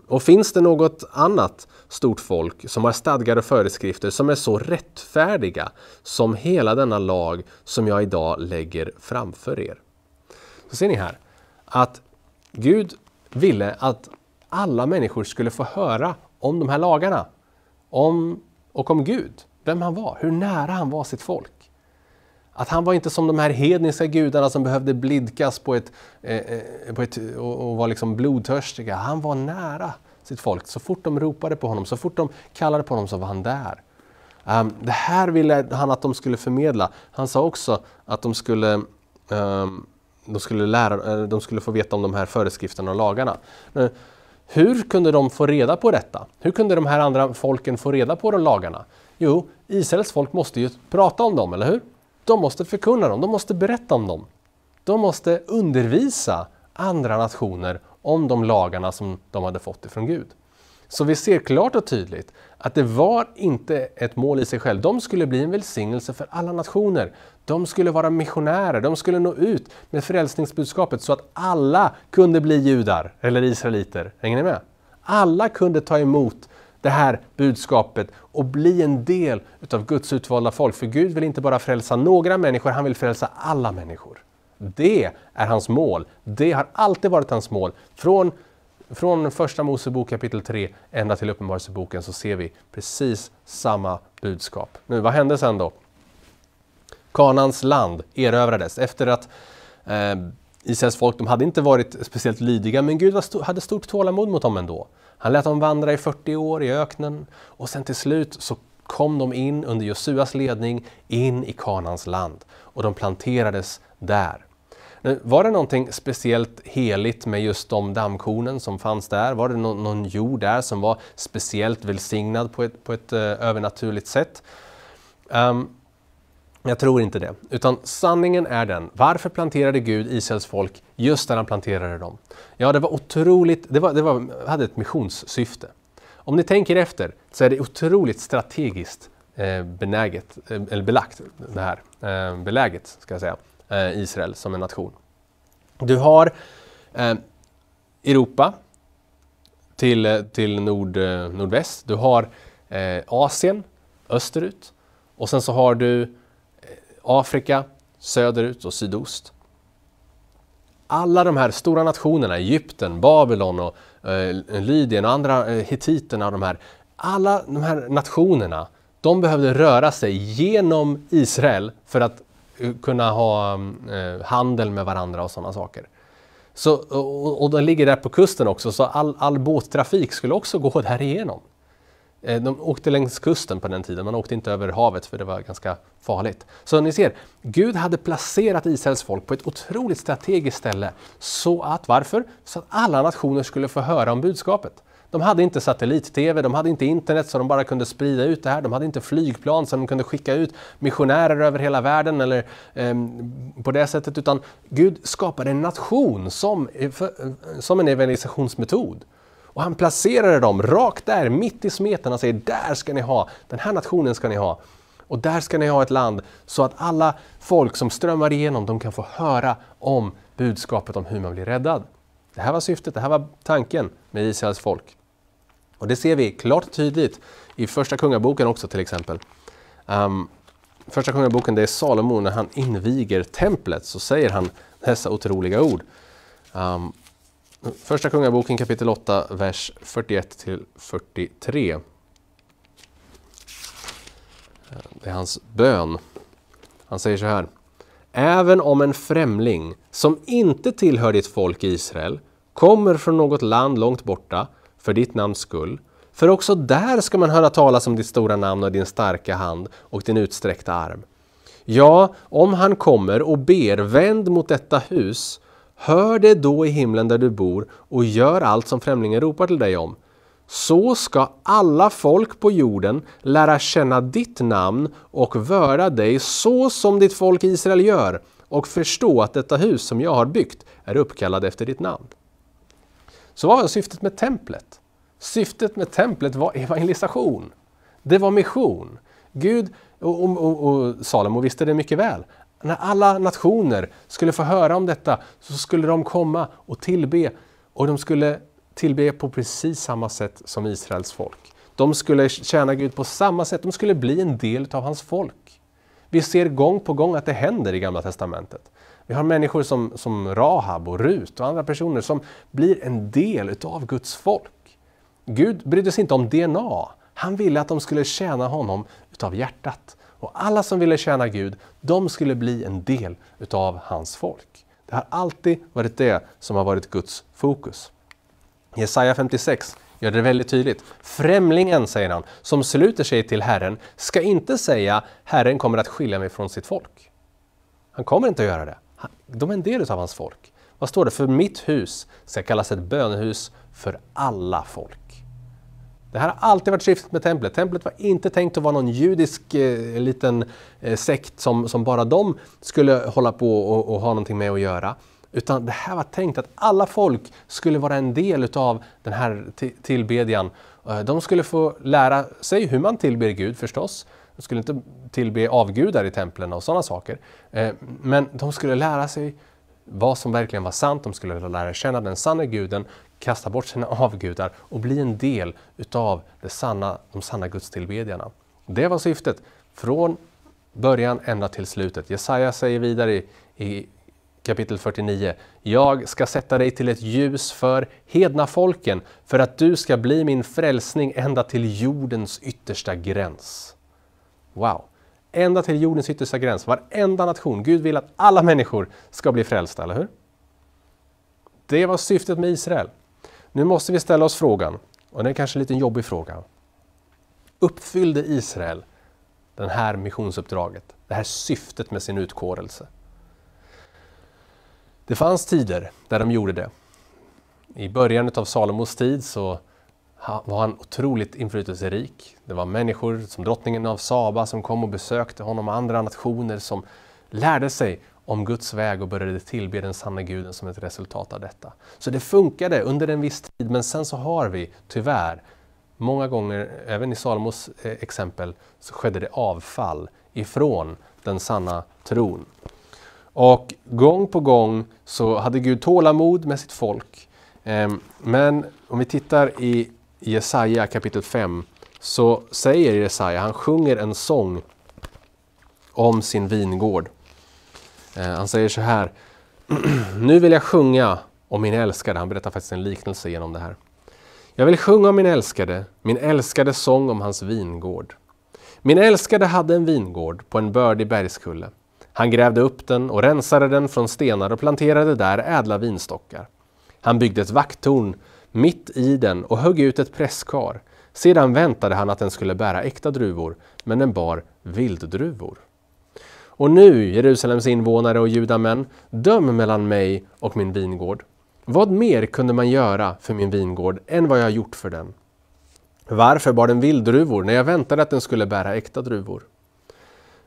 Och finns det något annat stort folk som har stadgar och föreskrifter som är så rättfärdiga som hela denna lag som jag idag lägger framför er? Så ser ni här att Gud ville att alla människor skulle få höra om de här lagarna. Om, och om Gud, vem han var, hur nära han var sitt folk. Att han var inte som de här hedniska gudarna som behövde blidkas på ett, eh, eh, på ett, och, och var liksom blodtörstiga. Han var nära sitt folk. Så fort de ropade på honom, så fort de kallade på honom så var han där. Um, det här ville han att de skulle förmedla. Han sa också att de skulle, um, de, skulle lära, eh, de skulle få veta om de här föreskrifterna och lagarna. Eh, hur kunde de få reda på detta? Hur kunde de här andra folken få reda på de lagarna? Jo, Israels folk måste ju prata om dem, eller hur? De måste förkunna dem, de måste berätta om dem. De måste undervisa andra nationer om de lagarna som de hade fått ifrån Gud. Så vi ser klart och tydligt att det var inte ett mål i sig själv. De skulle bli en välsignelse för alla nationer. De skulle vara missionärer, de skulle nå ut med frälsningsbudskapet så att alla kunde bli judar eller israeliter. Hänger ni med? Alla kunde ta emot det här budskapet och bli en del utav Guds utvalda folk. För Gud vill inte bara frälsa några människor, han vill frälsa alla människor. Det är hans mål. Det har alltid varit hans mål. Från, från första Mosebok kapitel 3 ända till Uppenbarelseboken så ser vi precis samma budskap. Nu, vad hände sen då? Kanans land erövrades efter att eh, Israels folk, de hade inte varit speciellt lydiga, men Gud st hade stort tålamod mot dem ändå. Han lät dem vandra i 40 år i öknen och sen till slut så kom de in under Josuas ledning in i Kanans land och de planterades där. Nu, var det någonting speciellt heligt med just de dammkornen som fanns där? Var det någon, någon jord där som var speciellt välsignad på ett, på ett uh, övernaturligt sätt? Um, jag tror inte det. Utan sanningen är den, varför planterade Gud Israels folk just där han planterade dem? Ja, det var otroligt, det, var, det var, hade ett missionssyfte. Om ni tänker efter så är det otroligt strategiskt eh, benäget, eh, eller belagt, det här, eh, beläget ska jag säga, eh, Israel som en nation. Du har eh, Europa till, eh, till nord, nordväst, du har Asien österut och sen så har du Afrika, söderut och sydost. Alla de här stora nationerna, Egypten, Babylon, och eh, Lydien och andra eh, hittiterna, de här, alla de här nationerna, de behövde röra sig genom Israel för att eh, kunna ha eh, handel med varandra och sådana saker. Så, och, och den ligger där på kusten också, så all, all båttrafik skulle också gå där igenom. Eh, de åkte längs kusten på den tiden, man åkte inte över havet för det var ganska farligt. Så ni ser, Gud hade placerat Israels folk på ett otroligt strategiskt ställe. Så att, varför? Så att alla nationer skulle få höra om budskapet. De hade inte satellit-tv, de hade inte internet så de bara kunde sprida ut det här. De hade inte flygplan så de kunde skicka ut missionärer över hela världen eller eh, på det sättet. Utan Gud skapade en nation som, eh, eh, som en evangelisationsmetod. Och han placerade dem rakt där, mitt i smeten. Han säger där ska ni ha, den här nationen ska ni ha. Och där ska ni ha ett land så att alla folk som strömmar igenom, de kan få höra om budskapet om hur man blir räddad. Det här var syftet, det här var tanken med Israels folk. Och det ser vi klart och tydligt i Första Kungaboken också till exempel. Um, första Kungaboken, det är Salomo, när han inviger templet så säger han dessa otroliga ord. Um, Första Kungaboken kapitel 8, vers 41 till 43. Det är hans bön. Han säger så här. Även om en främling som inte tillhör ditt folk Israel kommer från något land långt borta för ditt namns skull, för också där ska man höra talas om ditt stora namn och din starka hand och din utsträckta arm. Ja, om han kommer och ber, vänd mot detta hus Hör det då i himlen där du bor och gör allt som främlingen ropar till dig om. Så ska alla folk på jorden lära känna ditt namn och vöra dig så som ditt folk Israel gör och förstå att detta hus som jag har byggt är uppkallad efter ditt namn. Så vad var syftet med templet? Syftet med templet var evangelisation. Det var mission. Gud och, och, och Salomo visste det mycket väl, när alla nationer skulle få höra om detta så skulle de komma och tillbe och de skulle tillbe på precis samma sätt som Israels folk. De skulle tjäna Gud på samma sätt, de skulle bli en del av hans folk. Vi ser gång på gång att det händer i Gamla Testamentet. Vi har människor som, som Rahab och Rut och andra personer som blir en del utav Guds folk. Gud brydde sig inte om DNA. Han ville att de skulle tjäna honom utav hjärtat. Och alla som ville tjäna Gud, de skulle bli en del utav hans folk. Det har alltid varit det som har varit Guds fokus. Jesaja 56 gör det väldigt tydligt. Främlingen, säger han, som sluter sig till Herren ska inte säga Herren kommer att skilja mig från sitt folk. Han kommer inte att göra det. De är en del utav hans folk. Vad står det? För mitt hus ska kallas ett bönehus för alla folk. Det här har alltid varit syftet med templet. Templet var inte tänkt att vara någon judisk eh, liten eh, sekt som, som bara de skulle hålla på och, och ha någonting med att göra. Utan det här var tänkt att alla folk skulle vara en del utav den här tillbedjan. Eh, de skulle få lära sig hur man tillber Gud förstås. De skulle inte tillbe avgudar i templen och sådana saker. Eh, men de skulle lära sig vad som verkligen var sant, de skulle lära känna den sanna guden kasta bort sina avgudar och bli en del utav det sanna, de sanna gudstillbedjarna. Det var syftet från början ända till slutet. Jesaja säger vidare i, i kapitel 49. Jag ska sätta dig till ett ljus för hedna folken för att du ska bli min frälsning ända till jordens yttersta gräns. Wow! Ända till jordens yttersta gräns, varenda nation. Gud vill att alla människor ska bli frälsta, eller hur? Det var syftet med Israel. Nu måste vi ställa oss frågan, och det är kanske en liten jobbig fråga. Uppfyllde Israel det här missionsuppdraget, det här syftet med sin utkårelse? Det fanns tider där de gjorde det. I början av Salomos tid så var han otroligt inflytelserik. Det var människor som drottningen av Saba som kom och besökte honom och andra nationer som lärde sig om Guds väg och började tillbe den sanna guden som ett resultat av detta. Så det funkade under en viss tid, men sen så har vi tyvärr många gånger, även i Salomos eh, exempel, så skedde det avfall ifrån den sanna tron. Och gång på gång så hade Gud tålamod med sitt folk. Eh, men om vi tittar i Jesaja kapitel 5 så säger Jesaja, han sjunger en sång om sin vingård. Eh, han säger så här. Nu vill jag sjunga om min älskade. Han berättar faktiskt en liknelse genom det här. Jag vill sjunga om min älskade, min älskade sång om hans vingård. Min älskade hade en vingård på en bördig bergskulle. Han grävde upp den och rensade den från stenar och planterade där ädla vinstockar. Han byggde ett vakttorn mitt i den och högg ut ett presskar. Sedan väntade han att den skulle bära äkta druvor, men den bar vilddruvor. Och nu, Jerusalems invånare och judamän, döm mellan mig och min vingård. Vad mer kunde man göra för min vingård än vad jag gjort för den? Varför bar den vilddruvor när jag väntade att den skulle bära äkta druvor?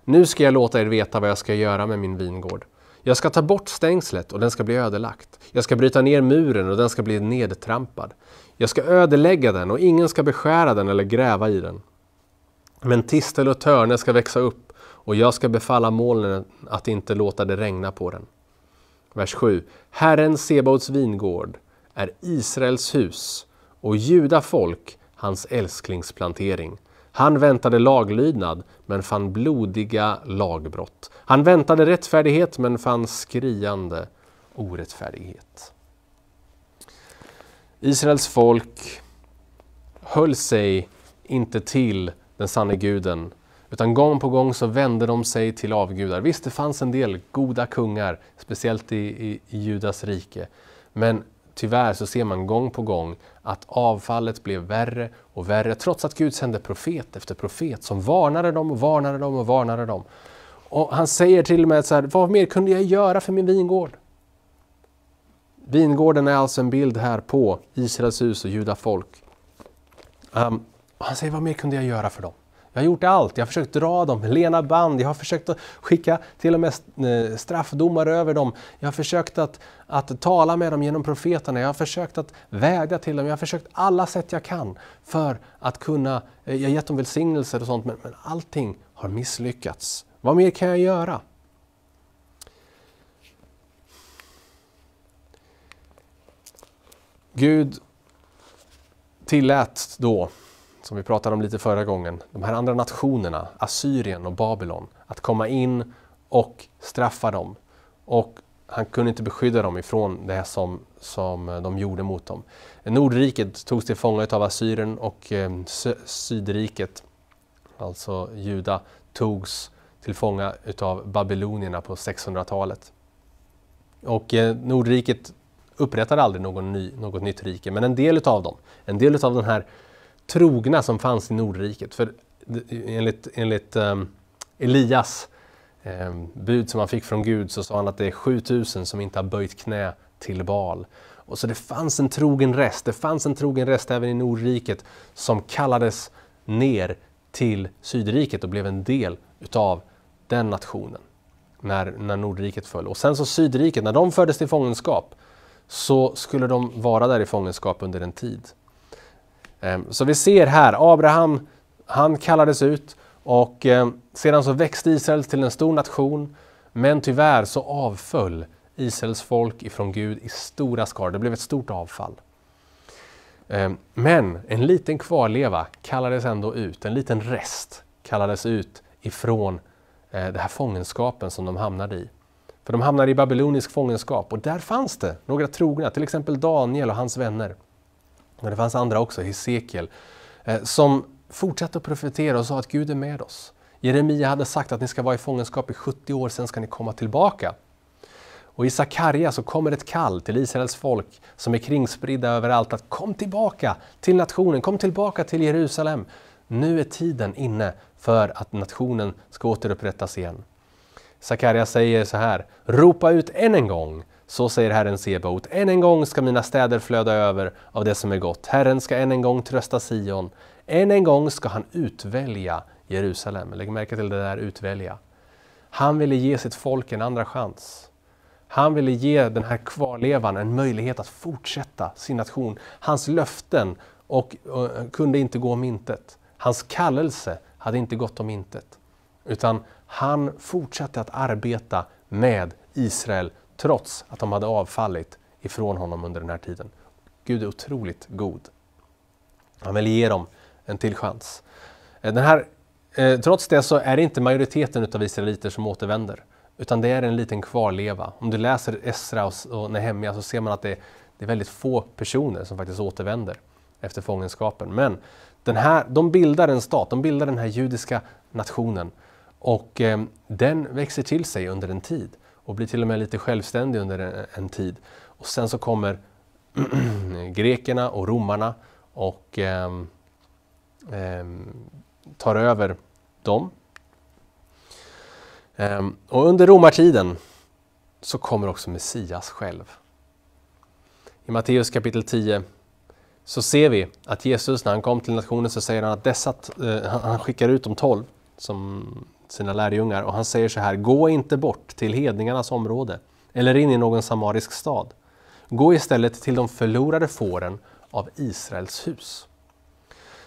Nu ska jag låta er veta vad jag ska göra med min vingård. Jag ska ta bort stängslet och den ska bli ödelagt. Jag ska bryta ner muren och den ska bli nedtrampad. Jag ska ödelägga den och ingen ska beskära den eller gräva i den. Men tistel och törne ska växa upp och jag ska befalla molnen att inte låta det regna på den. Vers 7. Herren Sebaots vingård är Israels hus och juda folk hans älsklingsplantering. Han väntade laglydnad men fann blodiga lagbrott. Han väntade rättfärdighet men fann skriande orättfärdighet. Israels folk höll sig inte till den sanne guden utan gång på gång så vände de sig till avgudar. Visst, det fanns en del goda kungar, speciellt i, i, i Judas rike. Men tyvärr så ser man gång på gång att avfallet blev värre och värre, trots att Gud sände profet efter profet som varnade dem och varnade dem och varnade dem. Och han säger till och med så här, vad mer kunde jag göra för min vingård? Vingården är alltså en bild här på Israels hus och judafolk. Um, han säger, vad mer kunde jag göra för dem? Jag har gjort allt, jag har försökt dra dem, med Lena band, jag har försökt att skicka till och med eh, straffdomar över dem. Jag har försökt att, att tala med dem genom profeterna, jag har försökt att vädja till dem, jag har försökt alla sätt jag kan för att kunna, eh, jag har gett dem välsignelser och sånt, men, men allting har misslyckats. Vad mer kan jag göra? Gud tillät då som vi pratade om lite förra gången, de här andra nationerna, Assyrien och Babylon, att komma in och straffa dem. Och han kunde inte beskydda dem ifrån det som, som de gjorde mot dem. Nordriket togs till fånga av Assyrien och eh, Sydriket, alltså Juda, togs till fånga utav babylonierna på 600-talet. Och eh, Nordriket upprättade aldrig någon ny, något nytt rike, men en del utav dem, en del utav den här trogna som fanns i Nordriket. För enligt, enligt ehm, Elias ehm, bud som han fick från Gud så sa han att det är 7000 som inte har böjt knä till bal. Och så det fanns en trogen rest, det fanns en trogen rest även i Nordriket som kallades ner till Sydriket och blev en del utav den nationen när, när Nordriket föll. Och sen så Sydriket, när de fördes till fångenskap så skulle de vara där i fångenskap under en tid. Ehm, så vi ser här, Abraham, han kallades ut och ehm, sedan så växte Israel till en stor nation. Men tyvärr så avföll Israels folk ifrån Gud i stora skador. Det blev ett stort avfall. Ehm, men en liten kvarleva kallades ändå ut, en liten rest kallades ut ifrån eh, den här fångenskapen som de hamnade i. För de hamnade i babylonisk fångenskap och där fanns det några trogna, till exempel Daniel och hans vänner. Men det fanns andra också, Hesekiel, eh, som fortsatte att profetera och sa att Gud är med oss. Jeremia hade sagt att ni ska vara i fångenskap i 70 år, sen ska ni komma tillbaka. Och i Sakarja så kommer ett kall till Israels folk som är kringspridda överallt att kom tillbaka till nationen, kom tillbaka till Jerusalem. Nu är tiden inne för att nationen ska återupprättas igen. Sakarja säger så här, ropa ut än en gång, så säger Herren Sebaot, än en gång ska mina städer flöda över av det som är gott. Herren ska än en gång trösta Sion. Än en gång ska han utvälja Jerusalem. Lägg märke till det där utvälja. Han ville ge sitt folk en andra chans. Han ville ge den här kvarlevan en möjlighet att fortsätta sin nation. Hans löften och, och, kunde inte gå om intet. Hans kallelse hade inte gått om intet. Utan han fortsatte att arbeta med Israel trots att de hade avfallit ifrån honom under den här tiden. Gud är otroligt god. Han vill ge dem en till chans. Eh, den här, eh, trots det så är det inte majoriteten av israeliter som återvänder, utan det är en liten kvarleva. Om du läser Esra och, Nehemja så ser man att det, är väldigt få personer som faktiskt återvänder efter fångenskapen. Men den här, de bildar en stat, de bildar den här judiska nationen och eh, den växer till sig under en tid och blir till och med lite självständig under en, en tid. Och sen så kommer grekerna och romarna och eh, eh, tar över dem. Eh, och under romartiden så kommer också Messias själv. I Matteus kapitel 10 så ser vi att Jesus när han kom till nationen så säger han att dessa, eh, han skickar ut de tolv som sina lärjungar och han säger så här, gå inte bort till hedningarnas område eller in i någon samarisk stad. Gå istället till de förlorade fåren av Israels hus.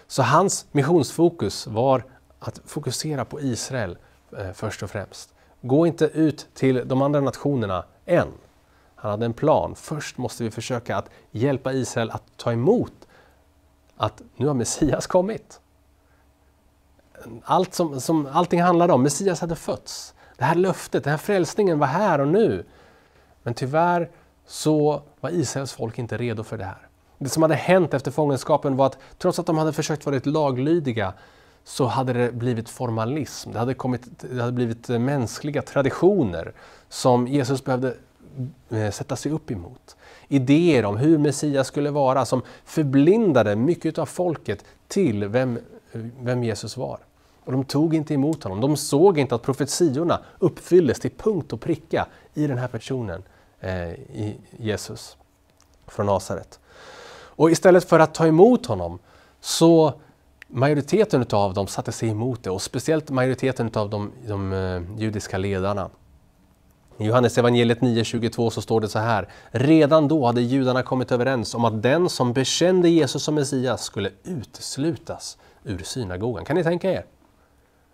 Så hans missionsfokus var att fokusera på Israel eh, först och främst. Gå inte ut till de andra nationerna än. Han hade en plan. Först måste vi försöka att hjälpa Israel att ta emot att nu har Messias kommit allt som, som allting handlade om, Messias hade fötts. Det här löftet, den här frälsningen var här och nu. Men tyvärr så var Israels folk inte redo för det här. Det som hade hänt efter fångenskapen var att trots att de hade försökt vara laglydiga så hade det blivit formalism, det hade, kommit, det hade blivit mänskliga traditioner som Jesus behövde eh, sätta sig upp emot. Idéer om hur Messias skulle vara som förblindade mycket av folket till vem, eh, vem Jesus var och de tog inte emot honom. De såg inte att profetiorna uppfylldes till punkt och pricka i den här personen, eh, i Jesus från Nasaret. Och istället för att ta emot honom så majoriteten av dem satte sig emot det och speciellt majoriteten av de, de eh, judiska ledarna. I Johannes evangeliet 9.22 så står det så här. Redan då hade judarna kommit överens om att den som bekände Jesus som Messias skulle uteslutas ur synagogan. Kan ni tänka er?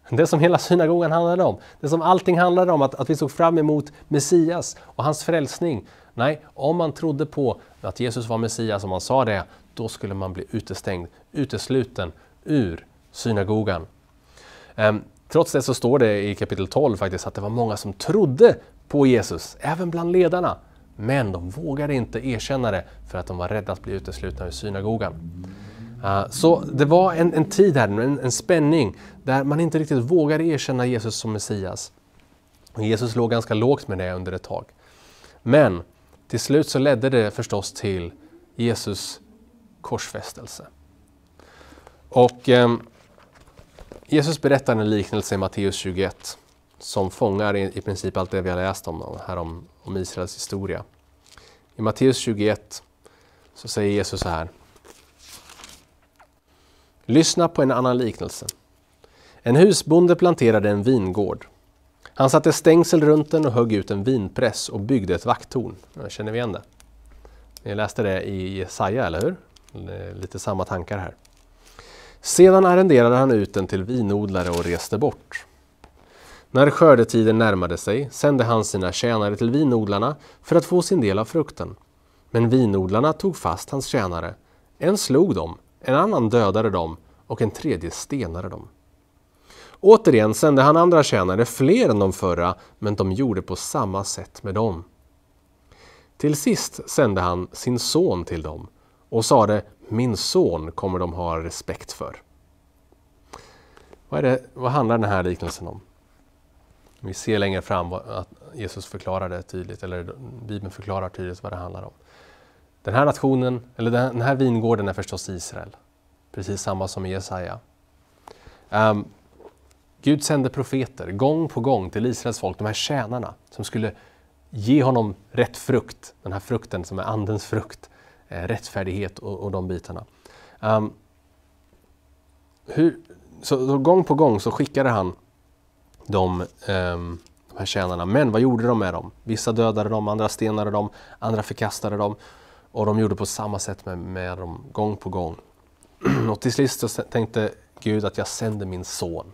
Det som hela synagogan handlade om, det som allting handlade om, att, att vi såg fram emot Messias och hans frälsning. Nej, om man trodde på att Jesus var Messias, om man sa det, då skulle man bli utestängd, utesluten ur synagogan. Ehm, trots det så står det i kapitel 12 faktiskt att det var många som trodde på Jesus, även bland ledarna. Men de vågade inte erkänna det för att de var rädda att bli uteslutna ur synagogan. Eh, så det var en, en tid här, en, en spänning, där man inte riktigt vågade erkänna Jesus som Messias. Och Jesus låg ganska lågt med det under ett tag. Men till slut så ledde det förstås till Jesus korsfästelse. Och eh, Jesus berättar en liknelse i Matteus 21 som fångar i, i princip allt det vi har läst om här om, om Israels historia. I Matteus 21 så säger Jesus så här. Lyssna på en annan liknelse. En husbonde planterade en vingård. Han satte stängsel runt den och högg ut en vinpress och byggde ett vakttorn. känner vi igen det? Ni läste det i Jesaja, eller hur? Lite samma tankar här. Sedan arrenderade han ut den till vinodlare och reste bort. När skördetiden närmade sig sände han sina tjänare till vinodlarna för att få sin del av frukten. Men vinodlarna tog fast hans tjänare. En slog dem en annan dödade dem och en tredje stenade dem. Återigen sände han andra tjänare, fler än de förra, men de gjorde på samma sätt med dem. Till sist sände han sin son till dem och sade min son kommer de ha respekt för. Vad, det, vad handlar den här liknelsen om? Vi ser längre fram att Jesus förklarar det tydligt, eller Bibeln förklarar tydligt vad det handlar om. Den här nationen, eller den här vingården är förstås Israel. Precis samma som i Jesaja. Um, Gud sände profeter gång på gång till Israels folk, de här tjänarna som skulle ge honom rätt frukt, den här frukten som är andens frukt, eh, rättfärdighet och, och de bitarna. Um, hur, så, så, gång på gång så skickade han de, um, ehm, de här tjänarna, men vad gjorde de med dem? Vissa dödade dem, andra stenade dem, andra förkastade dem. Och de gjorde på samma sätt med, med dem gång på gång. Och till sist så tänkte Gud att jag sänder min son.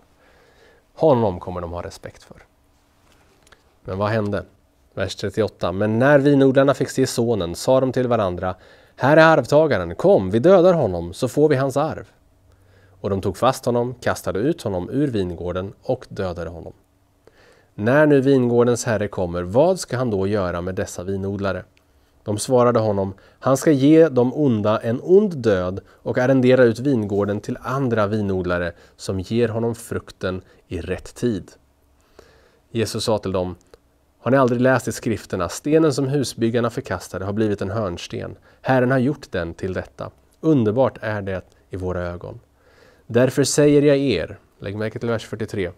Honom kommer de ha respekt för. Men vad hände? Vers 38. Men när vinodlarna fick se sonen sa de till varandra Här är arvtagaren, kom, vi dödar honom så får vi hans arv. Och de tog fast honom, kastade ut honom ur vingården och dödade honom. När nu vingårdens herre kommer, vad ska han då göra med dessa vinodlare? De svarade honom, han ska ge de onda en ond död och arrendera ut vingården till andra vinodlare som ger honom frukten i rätt tid. Jesus sa till dem, har ni aldrig läst i skrifterna, stenen som husbyggarna förkastade har blivit en hörnsten. Herren har gjort den till detta. Underbart är det i våra ögon. Därför säger jag er, lägg märke till vers 43,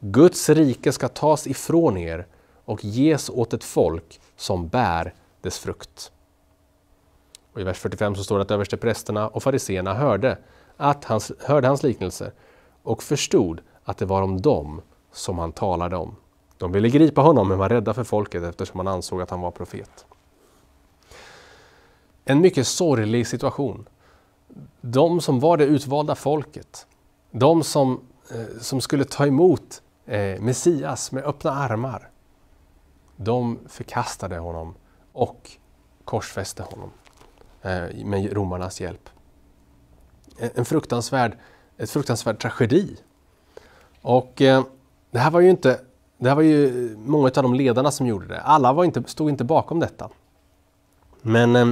Guds rike ska tas ifrån er och ges åt ett folk som bär dess frukt. Och I vers 45 så står det att översteprästerna och fariseerna hörde, hans, hörde hans liknelser och förstod att det var om dem som han talade om. De ville gripa honom men var rädda för folket eftersom man ansåg att han var profet. En mycket sorglig situation. De som var det utvalda folket, de som, eh, som skulle ta emot eh, Messias med öppna armar, de förkastade honom och korsfäste honom eh, med romarnas hjälp. En fruktansvärd, ett fruktansvärd tragedi. Och eh, det här var ju inte, det här var ju många av de ledarna som gjorde det. Alla var inte, stod inte bakom detta. Men eh,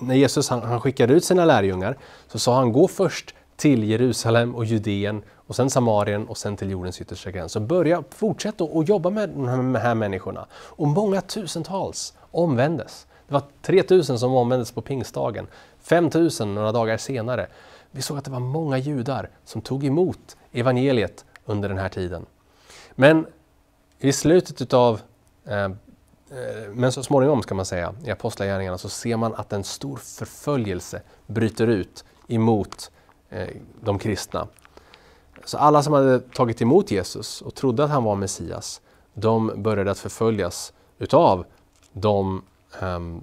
när Jesus han, han, skickade ut sina lärjungar så sa han gå först till Jerusalem och Judeen och sen Samarien och sen till jordens yttersta gräns. Så börja, fortsätt att jobba med de här människorna. Och många tusentals omvändes. Det var 3000 som omvändes på pingstdagen, 5000 några dagar senare. Vi såg att det var många judar som tog emot evangeliet under den här tiden. Men i slutet utav eh, eh, men så småningom ska man säga, i Apostlagärningarna, så ser man att en stor förföljelse bryter ut emot eh, de kristna. Så alla som hade tagit emot Jesus och trodde att han var Messias, de började att förföljas utav de, ehm,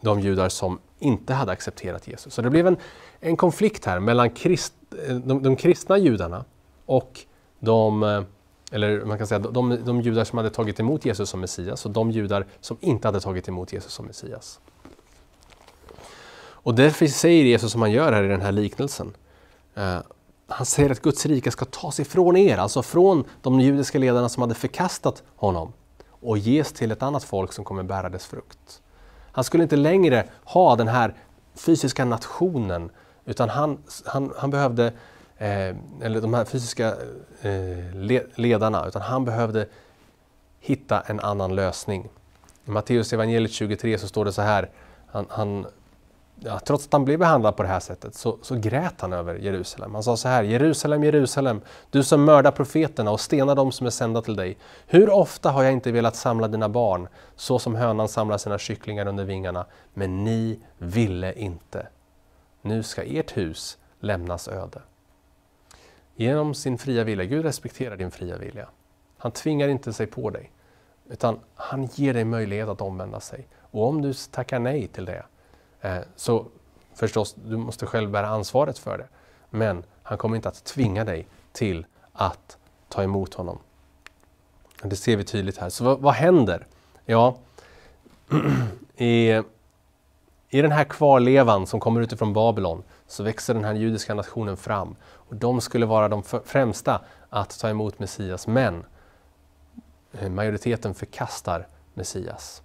de judar som inte hade accepterat Jesus. Så det blev en, en konflikt här mellan krist, eh, de, de, kristna judarna och de, eh, eller man kan säga, de, de judar som hade tagit emot Jesus som Messias och de judar som inte hade tagit emot Jesus som Messias. Och därför säger Jesus som han gör här i den här liknelsen. Eh, han säger att Guds rike ska tas ifrån er, alltså från de judiska ledarna som hade förkastat honom och ges till ett annat folk som kommer bära dess frukt. Han skulle inte längre ha den här fysiska nationen utan han, han, han behövde, eh, eller de här fysiska eh, ledarna, utan han behövde hitta en annan lösning. I Matteus evangeliet 23 så står det så här, han, han ja, trots att han blev behandlad på det här sättet så, så, grät han över Jerusalem. Han sa så här, Jerusalem, Jerusalem, du som mördar profeterna och stenar dem som är sända till dig. Hur ofta har jag inte velat samla dina barn, så som hönan samlar sina kycklingar under vingarna, men ni ville inte. Nu ska ert hus lämnas öde. Genom sin fria vilja, Gud respekterar din fria vilja. Han tvingar inte sig på dig, utan han ger dig möjlighet att omvända sig. Och om du tackar nej till det, Eh, så förstås, du måste själv bära ansvaret för det. Men han kommer inte att tvinga dig till att ta emot honom. Det ser vi tydligt här. Så vad, vad händer? Ja, i, i den här kvarlevan som kommer utifrån Babylon så växer den här judiska nationen fram. Och de skulle vara de främsta att ta emot Messias, men eh, majoriteten förkastar Messias.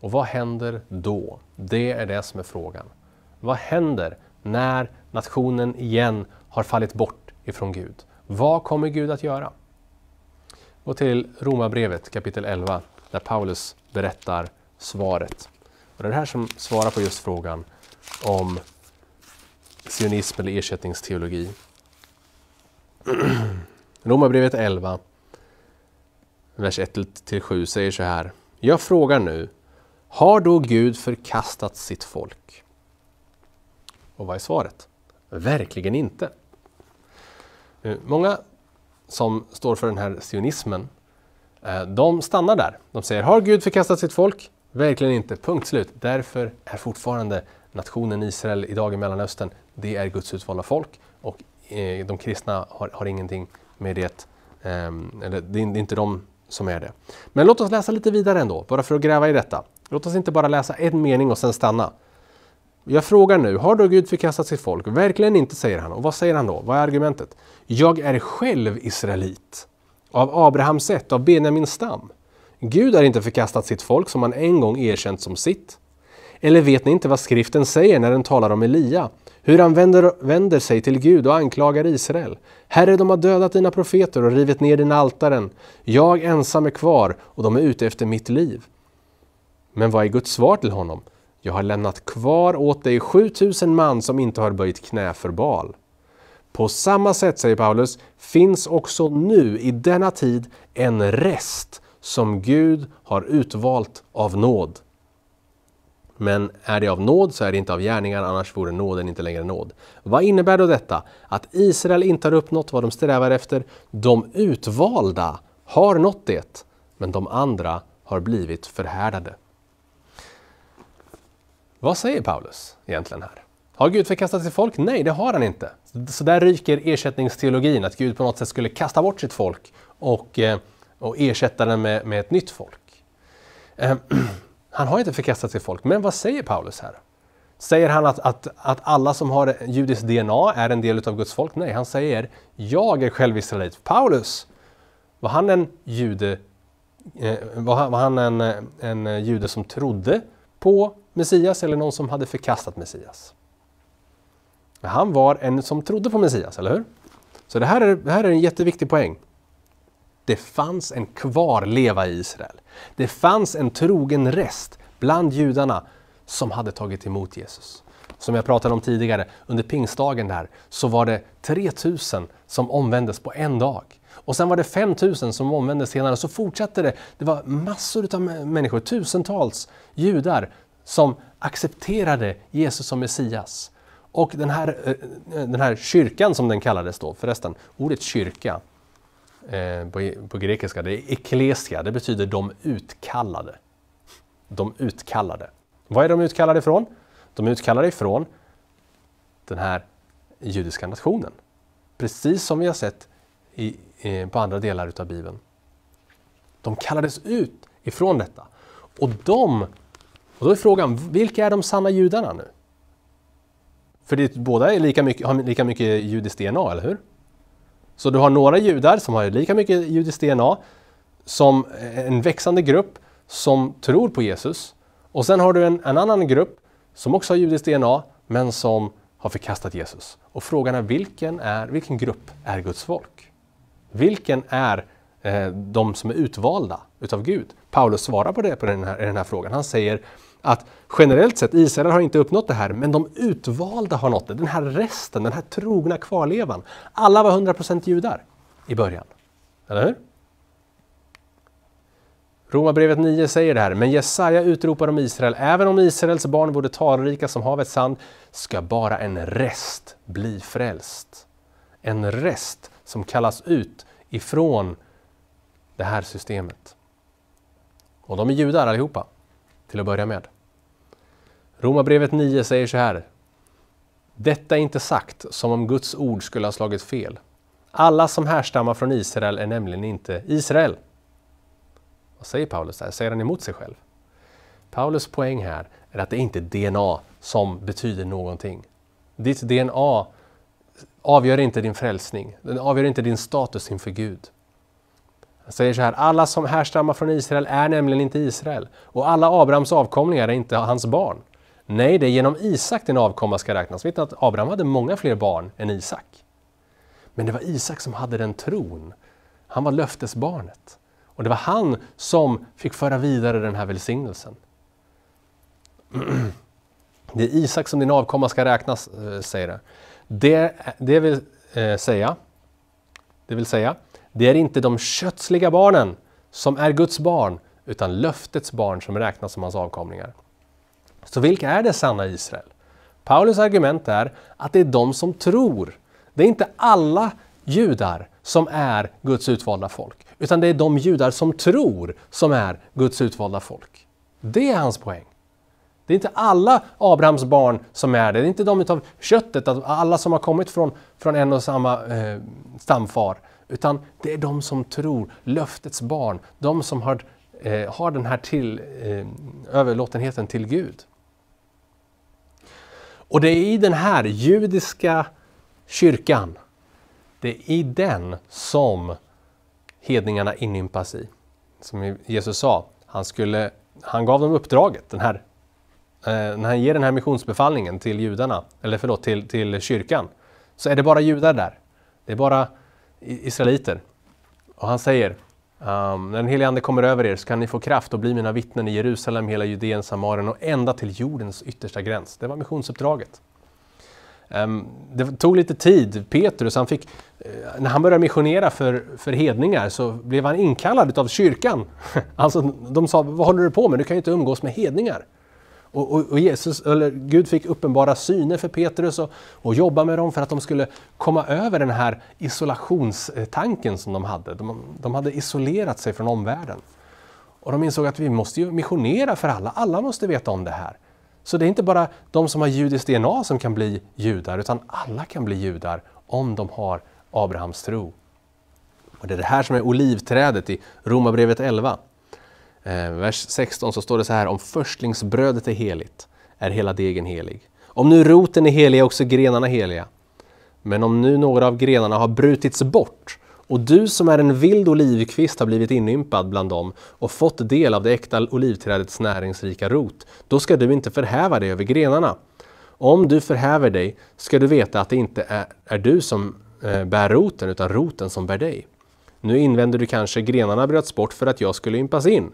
Och vad händer då? Det är det som är frågan. Vad händer när nationen igen har fallit bort ifrån Gud? Vad kommer Gud att göra? Gå till Romarbrevet kapitel 11 där Paulus berättar svaret. Och det är det här som svarar på just frågan om sionism eller ersättningsteologi. Romarbrevet 11, vers 1-7 säger så här. Jag frågar nu, har då Gud förkastat sitt folk? Och vad är svaret? Verkligen inte. Eh, många som står för den här sionismen, eh, de stannar där. De säger, har Gud förkastat sitt folk? Verkligen inte, punkt slut. Därför är fortfarande nationen Israel idag i Mellanöstern, det är Guds utvalda folk och eh, de kristna har, har ingenting med det, ehm, eller det är inte de som är det. Men låt oss läsa lite vidare ändå, bara för att gräva i detta. Låt oss inte bara läsa en mening och sen stanna. Jag frågar nu, har då Gud förkastat sitt folk? Verkligen inte, säger han. Och vad säger han då? Vad är argumentet? Jag är själv israelit, av Abrahams sätt, av Benjamins stam. Gud har inte förkastat sitt folk som han en gång erkänt som sitt. Eller vet ni inte vad skriften säger när den talar om Elia? Hur han vänder, vänder sig till Gud och anklagar Israel. Herre, de har dödat dina profeter och rivit ner dina altaren. Jag ensam är kvar och de är ute efter mitt liv. Men vad är Guds svar till honom? Jag har lämnat kvar åt dig 7000 man som inte har böjt knä för bal. På samma sätt, säger Paulus, finns också nu i denna tid en rest som Gud har utvalt av nåd. Men är det av nåd så är det inte av gärningar, annars vore nåden inte längre nåd. Vad innebär då detta? Att Israel inte har uppnått vad de strävar efter. De utvalda har nått det, men de andra har blivit förhärdade. Vad säger Paulus egentligen här? Har Gud förkastat sitt folk? Nej, det har han inte. Så där ryker ersättningsteologin, att Gud på något sätt skulle kasta bort sitt folk och, eh, och ersätta det med, med ett nytt folk. Eh, han har inte förkastat sitt folk, men vad säger Paulus här? Säger han att, att, att alla som har judiskt DNA är en del av Guds folk? Nej, han säger jag är själv israelit. Paulus, var han en jude, eh, var han en, en jude som trodde på Messias eller någon som hade förkastat Messias. han var en som trodde på Messias, eller hur? Så det här är, det här är en jätteviktig poäng. Det fanns en kvarleva i Israel. Det fanns en trogen rest bland judarna som hade tagit emot Jesus. Som jag pratade om tidigare, under pingstdagen där, så var det 3000 som omvändes på en dag. Och sen var det 5000 som omvändes senare, så fortsatte det. Det var massor av människor, tusentals judar som accepterade Jesus som Messias. Och den här, eh, den här kyrkan som den kallades då, förresten, ordet kyrka eh, på, grekiska, det är eklesia, det betyder de utkallade. De utkallade. Vad är de utkallade ifrån? De är utkallade ifrån den här judiska nationen. Precis som vi har sett i, eh, på andra delar utav Bibeln. De kallades ut ifrån detta. Och de och då är frågan, vilka är de sanna judarna nu? För det, båda är lika mycket, har lika mycket judiskt DNA, eller hur? Så du har några judar som har lika mycket judiskt DNA, som en växande grupp som tror på Jesus. Och sen har du en, en annan grupp som också har judiskt DNA, men som har förkastat Jesus. Och frågan är vilken, är, vilken grupp är Guds folk? Vilken är eh, de som är utvalda utav Gud? Paulus svarar på det på den här, den här frågan. Han säger att generellt sett, Israel har inte uppnått det här, men de utvalda har nått det. Den här resten, den här trogna kvarlevan. Alla var 100% judar i början. Eller hur? Romarbrevet 9 säger det här, men Jesaja utropar om Israel, även om Israels barn vore talrika som havets sand, ska bara en rest bli frälst. En rest som kallas ut ifrån det här systemet. Och de är judar allihopa till att börja med. Romarbrevet 9 säger så här. Detta är inte sagt som om Guds ord skulle ha slagit fel. Alla som härstammar från Israel är nämligen inte Israel. Vad säger Paulus här? Säger han emot sig själv? Paulus poäng här är att det inte är DNA som betyder någonting. Ditt DNA avgör inte din frälsning, den avgör inte din status inför Gud. Han säger så här, alla som härstammar från Israel är nämligen inte Israel och alla Abrahams avkomlingar är inte hans barn. Nej, det är genom Isak din avkomma ska räknas. Vet ni att Abraham hade många fler barn än Isak? Men det var Isak som hade den tron. Han var löftesbarnet. Och det var han som fick föra vidare den här välsignelsen. Det är Isak som din avkomma ska räknas, eh, säger det. Det, det vill eh, säga, det vill säga, det är inte de kötsliga barnen som är Guds barn, utan löftets barn som räknas som hans avkomlingar. Så vilka är det sanna Israel? Paulus argument är att det är de som tror. Det är inte alla judar som är Guds utvalda folk, utan det är de judar som tror som är Guds utvalda folk. Det är hans poäng. Det är inte alla Abrahams barn som är det. Det är inte de utav köttet, alla som har kommit från, från en och samma eh, stamfar utan det är de som tror, löftets barn, de som har, eh, har den här till, eh, överlåtenheten till Gud. Och det är i den här judiska kyrkan, det är i den som hedningarna inympas i. Som Jesus sa, han, skulle, han gav dem uppdraget, den här, eh, när han ger den här missionsbefallningen till judarna, eller förlåt, till, till kyrkan, så är det bara judar där. Det är bara israeliter. Och han säger, um, när den helige Ande kommer över er så kan ni få kraft och bli mina vittnen i Jerusalem, hela Judeen, Samaren och ända till jordens yttersta gräns. Det var missionsuppdraget. Um, det tog lite tid. Petrus, han fick, eh, när han började missionera för, för hedningar så blev han inkallad av kyrkan. Alltså, de sa, vad håller du på med? Du kan ju inte umgås med hedningar. Och, och, och, Jesus, eller Gud fick uppenbara syner för Petrus och, och jobba med dem för att de skulle komma över den här isolationstanken som de hade. De, de hade isolerat sig från omvärlden. Och de insåg att vi måste ju missionera för alla, alla måste veta om det här. Så det är inte bara de som har judiskt DNA som kan bli judar, utan alla kan bli judar om de har Abrahams tro. Och det är det här som är olivträdet i Romarbrevet 11. Eh, vers 16 så står det så här, om förstlingsbrödet är heligt är hela degen helig. Om nu roten är helig är också grenarna heliga. Men om nu några av grenarna har brutits bort och du som är en vild olivkvist har blivit inympad bland dem och fått del av det äkta olivträdets näringsrika rot, då ska du inte förhäva dig över grenarna. Om du förhäver dig ska du veta att det inte är, är du som eh, bär roten, utan roten som bär dig. Nu invänder du kanske, grenarna bröts bort för att jag skulle ympas in.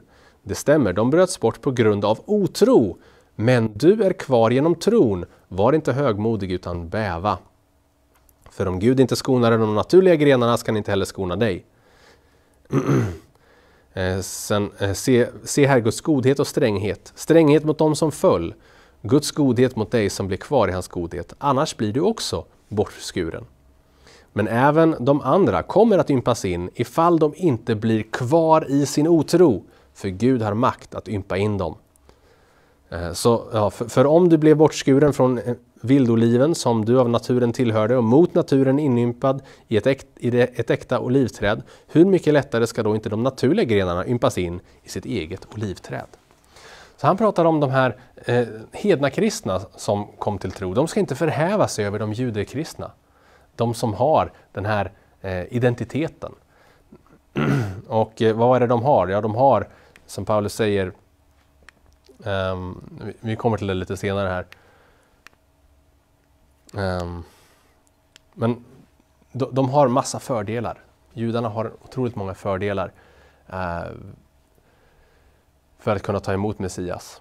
Det stämmer, de bröts bort på grund av otro. Men du är kvar genom tron. Var inte högmodig utan bäva. För om Gud inte skonar de naturliga grenarna ska han inte heller skona dig. Eh, sen, eh, se, se här Guds godhet och stränghet. Stränghet mot dem som föll. Guds godhet mot dig som blir kvar i hans godhet. Annars blir du också bortskuren. Men även de andra kommer att ympas in ifall de inte blir kvar i sin otro för Gud har makt att ympa in dem. Eh, så, ja, för, för, om du blev bortskuren från eh, vildoliven som du av naturen tillhörde och mot naturen inympad i ett, äkt, i ett äkta olivträd, hur mycket lättare ska då inte de naturliga grenarna ympas in i sitt eget olivträd? Så han pratar om de här eh, hedna kristna som kom till tro. De ska inte förhäva sig över de judekristna. De som har den här eh, identiteten. och eh, vad är det de har? Ja, de har som Paulus säger, um, vi kommer till det lite senare här. Um, men de, de, har massa fördelar. Judarna har otroligt många fördelar uh, för att kunna ta emot Messias.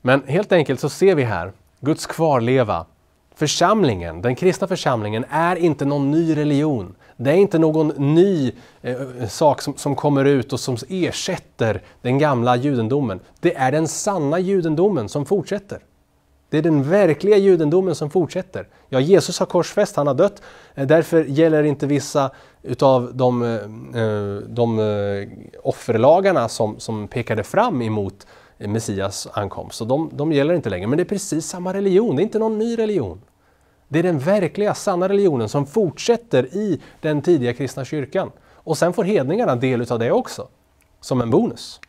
Men helt enkelt så ser vi här Guds kvarleva. Församlingen, den kristna församlingen, är inte någon ny religion. Det är inte någon ny eh, sak som, som kommer ut och som ersätter den gamla judendomen. Det är den sanna judendomen som fortsätter. Det är den verkliga judendomen som fortsätter. Ja, Jesus har korsfäst, han har dött. Eh, därför gäller inte vissa utav de, eh, eh, de offerlagarna som, som pekade fram emot Messias ankomst. Så de, de gäller inte längre. Men det är precis samma religion, det är inte någon ny religion. Det är den verkliga, sanna religionen som fortsätter i den tidiga kristna kyrkan. Och sen får hedningarna del av det också, som en bonus.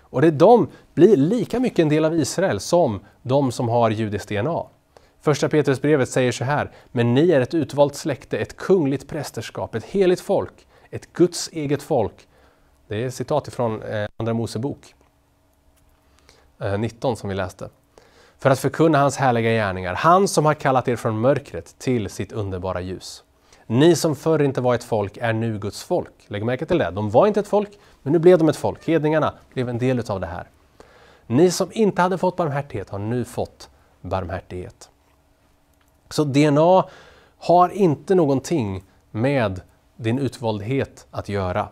Och det är de blir lika mycket en del av Israel som de som har judiskt DNA. Första Petrusbrevet säger så här, men ni är ett utvalt släkte, ett kungligt prästerskap, ett heligt folk, ett Guds eget folk. Det är ett citat ifrån eh, Andra Mosebok 19 eh, som vi läste för att förkunna hans härliga gärningar, han som har kallat er från mörkret till sitt underbara ljus. Ni som förr inte var ett folk är nu Guds folk. Lägg märke till det, de var inte ett folk, men nu blev de ett folk. Hedningarna blev en del av det här. Ni som inte hade fått barmhärtighet har nu fått barmhärtighet. Så DNA har inte någonting med din utvaldhet att göra.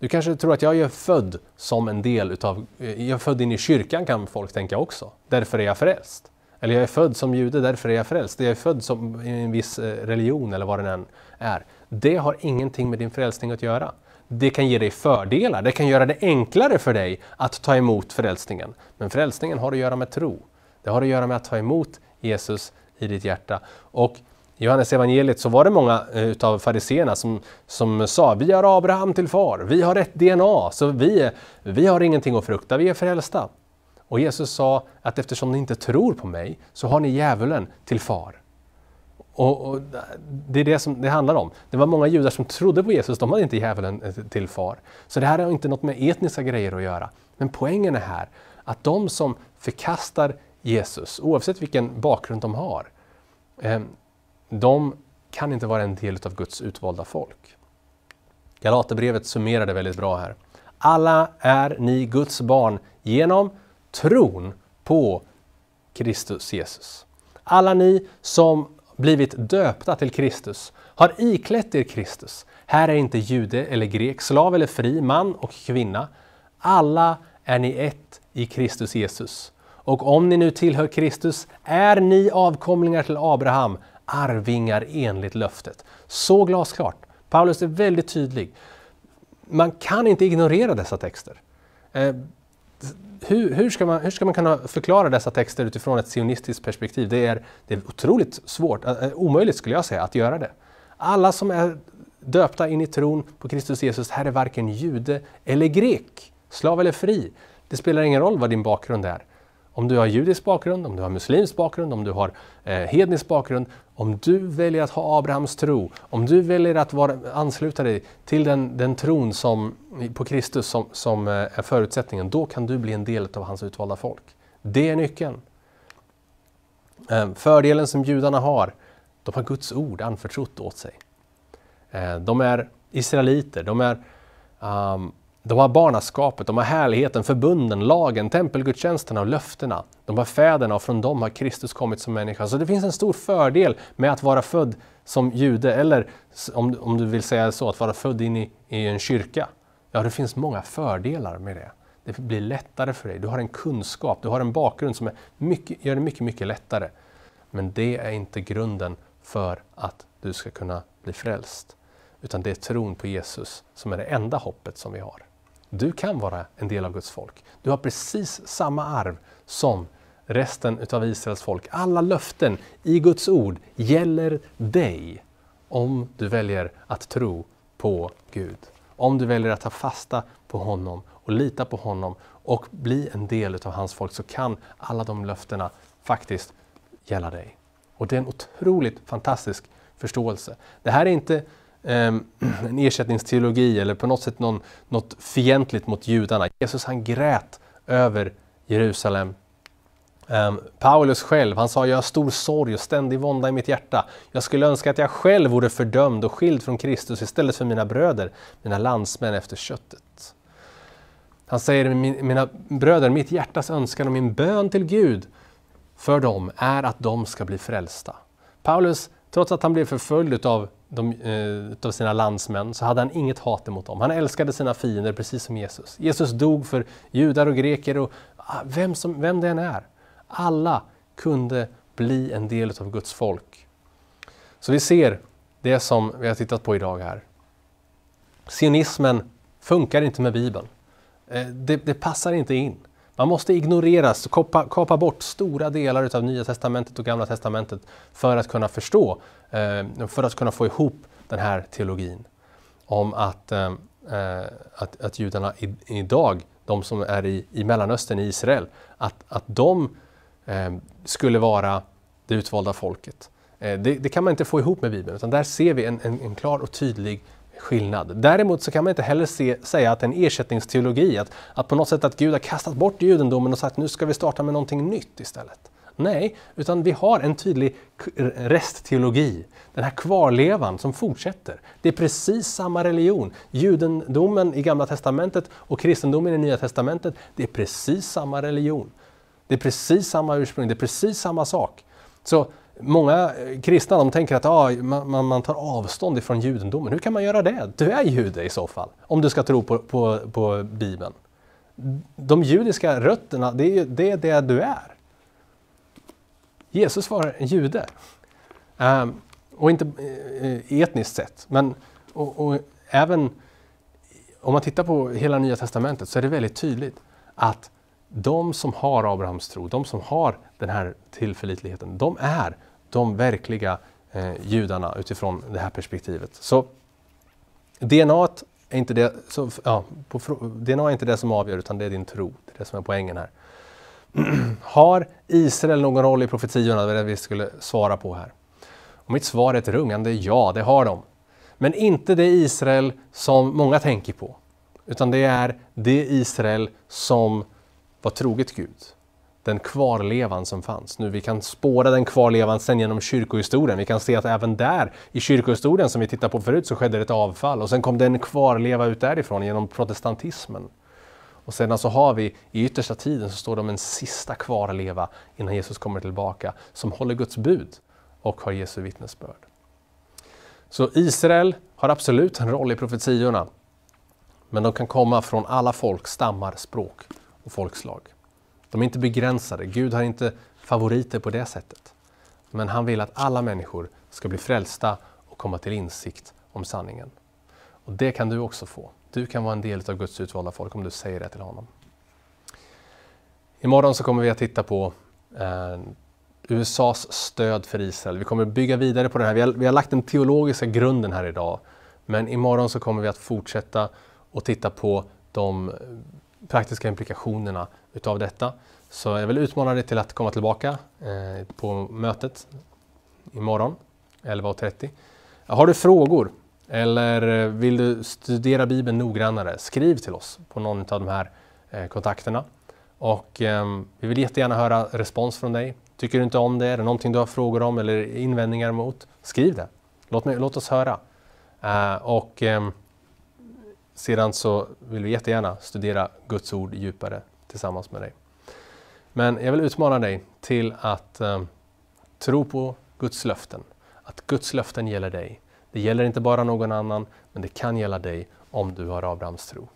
Du kanske tror att jag är född som en del utav, eh, jag är född in i kyrkan kan folk tänka också, därför är jag frälst. Eller jag är född som jude, därför är jag frälst. Jag är född som en viss eh, religion eller vad den än är. Det har ingenting med din frälsning att göra. Det kan ge dig fördelar, det kan göra det enklare för dig att ta emot frälsningen. Men frälsningen har att göra med tro. Det har att göra med att ta emot Jesus i ditt hjärta. Och Johannes evangeliet så var det många eh, utav fariseerna som, som sa vi har Abraham till far, vi har rätt DNA, så vi, vi har ingenting att frukta, vi är frälsta. Och Jesus sa att eftersom ni inte tror på mig så har ni djävulen till far. Och, och, det är det som det handlar om. Det var många judar som trodde på Jesus, de hade inte djävulen eh, till far. Så det här har inte något med etniska grejer att göra. Men poängen är här att de som förkastar Jesus, oavsett vilken bakgrund de har, eh, de kan inte vara en del av Guds utvalda folk. Galaterbrevet summerar det väldigt bra här. Alla är ni Guds barn genom tron på Kristus Jesus. Alla ni som blivit döpta till Kristus har iklätt er Kristus. Här är inte jude eller grek, slav eller fri, man och kvinna. Alla är ni ett i Kristus Jesus. Och om ni nu tillhör Kristus är ni avkomlingar till Abraham arvingar enligt löftet. Så glasklart. Paulus är väldigt tydlig. Man kan inte ignorera dessa texter. Eh, hur, hur, ska man, hur ska man kunna förklara dessa texter utifrån ett sionistiskt perspektiv? Det är, det är otroligt svårt, eh, eh, omöjligt skulle jag säga, att göra det. Alla som är döpta in i tron på Kristus Jesus, här är varken jude eller grek, slav eller fri. Det spelar ingen roll vad din bakgrund är. Om du har judisk bakgrund, om du har muslimsk bakgrund, om du har eh, hednisk bakgrund. Om du väljer att ha Abrahams tro, om du väljer att vara, ansluta dig till den, den tron som, på Kristus som, som eh, är förutsättningen, då kan du bli en del av hans utvalda folk. Det är nyckeln. Eh, fördelen som judarna har, de har Guds ord anförtrott åt sig. Eh, de är israeliter, de är um, de har barnaskapet, de har härligheten, förbunden, lagen, tempelgudstjänsterna och löftena. De har fäderna och från dem har Kristus kommit som människa. Så det finns en stor fördel med att vara född som jude, eller om, om du vill säga så, att vara född in i, i en kyrka. Ja, det finns många fördelar med det. Det blir lättare för dig. Du har en kunskap, du har en bakgrund som mycket, gör det mycket, mycket lättare. Men det är inte grunden för att du ska kunna bli frälst. Utan det är tron på Jesus som är det enda hoppet som vi har. Du kan vara en del av Guds folk. Du har precis samma arv som resten utav Israels folk. Alla löften i Guds ord gäller dig om du väljer att tro på Gud. Om du väljer att ta fasta på honom och lita på honom och bli en del utav hans folk så kan alla de löftena faktiskt gälla dig. Och det är en otroligt fantastisk förståelse. Det här är inte Ehm, en ersättningsteologi eller på något sätt någon, något fientligt mot judarna. Jesus han grät över Jerusalem. Um, Paulus själv, han sa jag har stor sorg och ständig vånda i mitt hjärta. Jag skulle önska att jag själv vore fördömd och skild från Kristus istället för mina bröder, mina landsmän efter köttet. Han säger, mina bröder, mitt hjärtas önskan och min bön till Gud för dem är att de ska bli frälsta. Paulus, trots att han blev förföljd av de, eh, utav sina landsmän så hade han inget hat emot dem. Han älskade sina fiender precis som Jesus. Jesus dog för judar och greker och ah, vem, som, vem det än är. Alla kunde bli en del av Guds folk. Så vi ser det som vi har tittat på idag här. Sionismen funkar inte med Bibeln. Eh, det, det, passar inte in. Man måste ignoreras, kapa, kapa bort stora delar av Nya Testamentet och Gamla Testamentet för att kunna förstå, eh, för att kunna få ihop den här teologin om att, eh, eh, att, att judarna idag, de som är i, i Mellanöstern, i Israel, att, att de skulle vara det utvalda folket. Det, det, kan man inte få ihop med Bibeln, utan där ser vi en, en, en klar och tydlig skillnad. Däremot så kan man inte heller se, säga att en ersättningsteologi, att, att på något sätt att Gud har kastat bort judendomen och sagt nu ska vi starta med någonting nytt istället. Nej, utan vi har en tydlig restteologi, den här kvarlevan som fortsätter. Det är precis samma religion. Judendomen i Gamla Testamentet och kristendomen i Nya Testamentet, det är precis samma religion. Det är precis samma ursprung, det är precis samma sak. Så Många eh, kristna de tänker att ah, man, man tar avstånd ifrån judendomen. Hur kan man göra det? Du är jude i så fall, om du ska tro på, på, på Bibeln. De judiska rötterna, det är det, är det du är. Jesus var en jude. Um, och inte eh, eh, etniskt sett. Men, och, och, även om man tittar på hela Nya Testamentet så är det väldigt tydligt att de som har Abrahams tro, de som har den här tillförlitligheten, de är de verkliga eh, judarna utifrån det här perspektivet. Så DNA är inte det, så, ja, på, DNA är inte det som avgör utan det är din tro. Det är det som är poängen här. Har Israel någon roll i profetiorna? Det var det vi skulle svara på här. Och mitt svar är ett rungande ja, det har de. Men inte det Israel som många tänker på. Utan det är det Israel som var troget Gud den kvarlevan som fanns. Nu, vi kan spåra den kvarlevan sen genom kyrkohistorien. Vi kan se att även där, i kyrkohistorien som vi tittar på förut, så skedde det ett avfall och sen kom det en kvarleva ut därifrån genom protestantismen. Och sedan så har vi i yttersta tiden så står det om en sista kvarleva innan Jesus kommer tillbaka som håller Guds bud och har Jesu vittnesbörd. Så Israel har absolut en roll i profetiorna. Men de kan komma från alla folk, stammar, språk och folkslag. De är inte begränsade. Gud har inte favoriter på det sättet. Men han vill att alla människor ska bli frälsta och komma till insikt om sanningen. Och Det kan du också få. Du kan vara en del av Guds utvalda folk om du säger det till honom. Imorgon så kommer vi att titta på eh, USAs stöd för Israel. Vi kommer bygga vidare på det här. Vi har, vi har lagt den teologiska grunden här idag. Men imorgon så kommer vi att fortsätta och titta på de eh, praktiska implikationerna utav detta. Så jag vill utmana dig till att komma tillbaka eh, på mötet imorgon 11.30. Har du frågor eller eh, vill du studera Bibeln noggrannare? Skriv till oss på någon av de här eh, kontakterna. Och eh, vi vill jättegärna höra respons från dig. Tycker du inte om det? Är det någonting du har frågor om eller invändningar mot? Skriv det. Låt, mig, låt oss höra. Eh, och eh, sedan så vill vi jättegärna studera Guds ord djupare tillsammans med dig. Men jag vill utmana dig till att eh, tro på Guds löften. Att Guds löften gäller dig. Det gäller inte bara någon annan, men det kan gälla dig om du har Abrahams tro.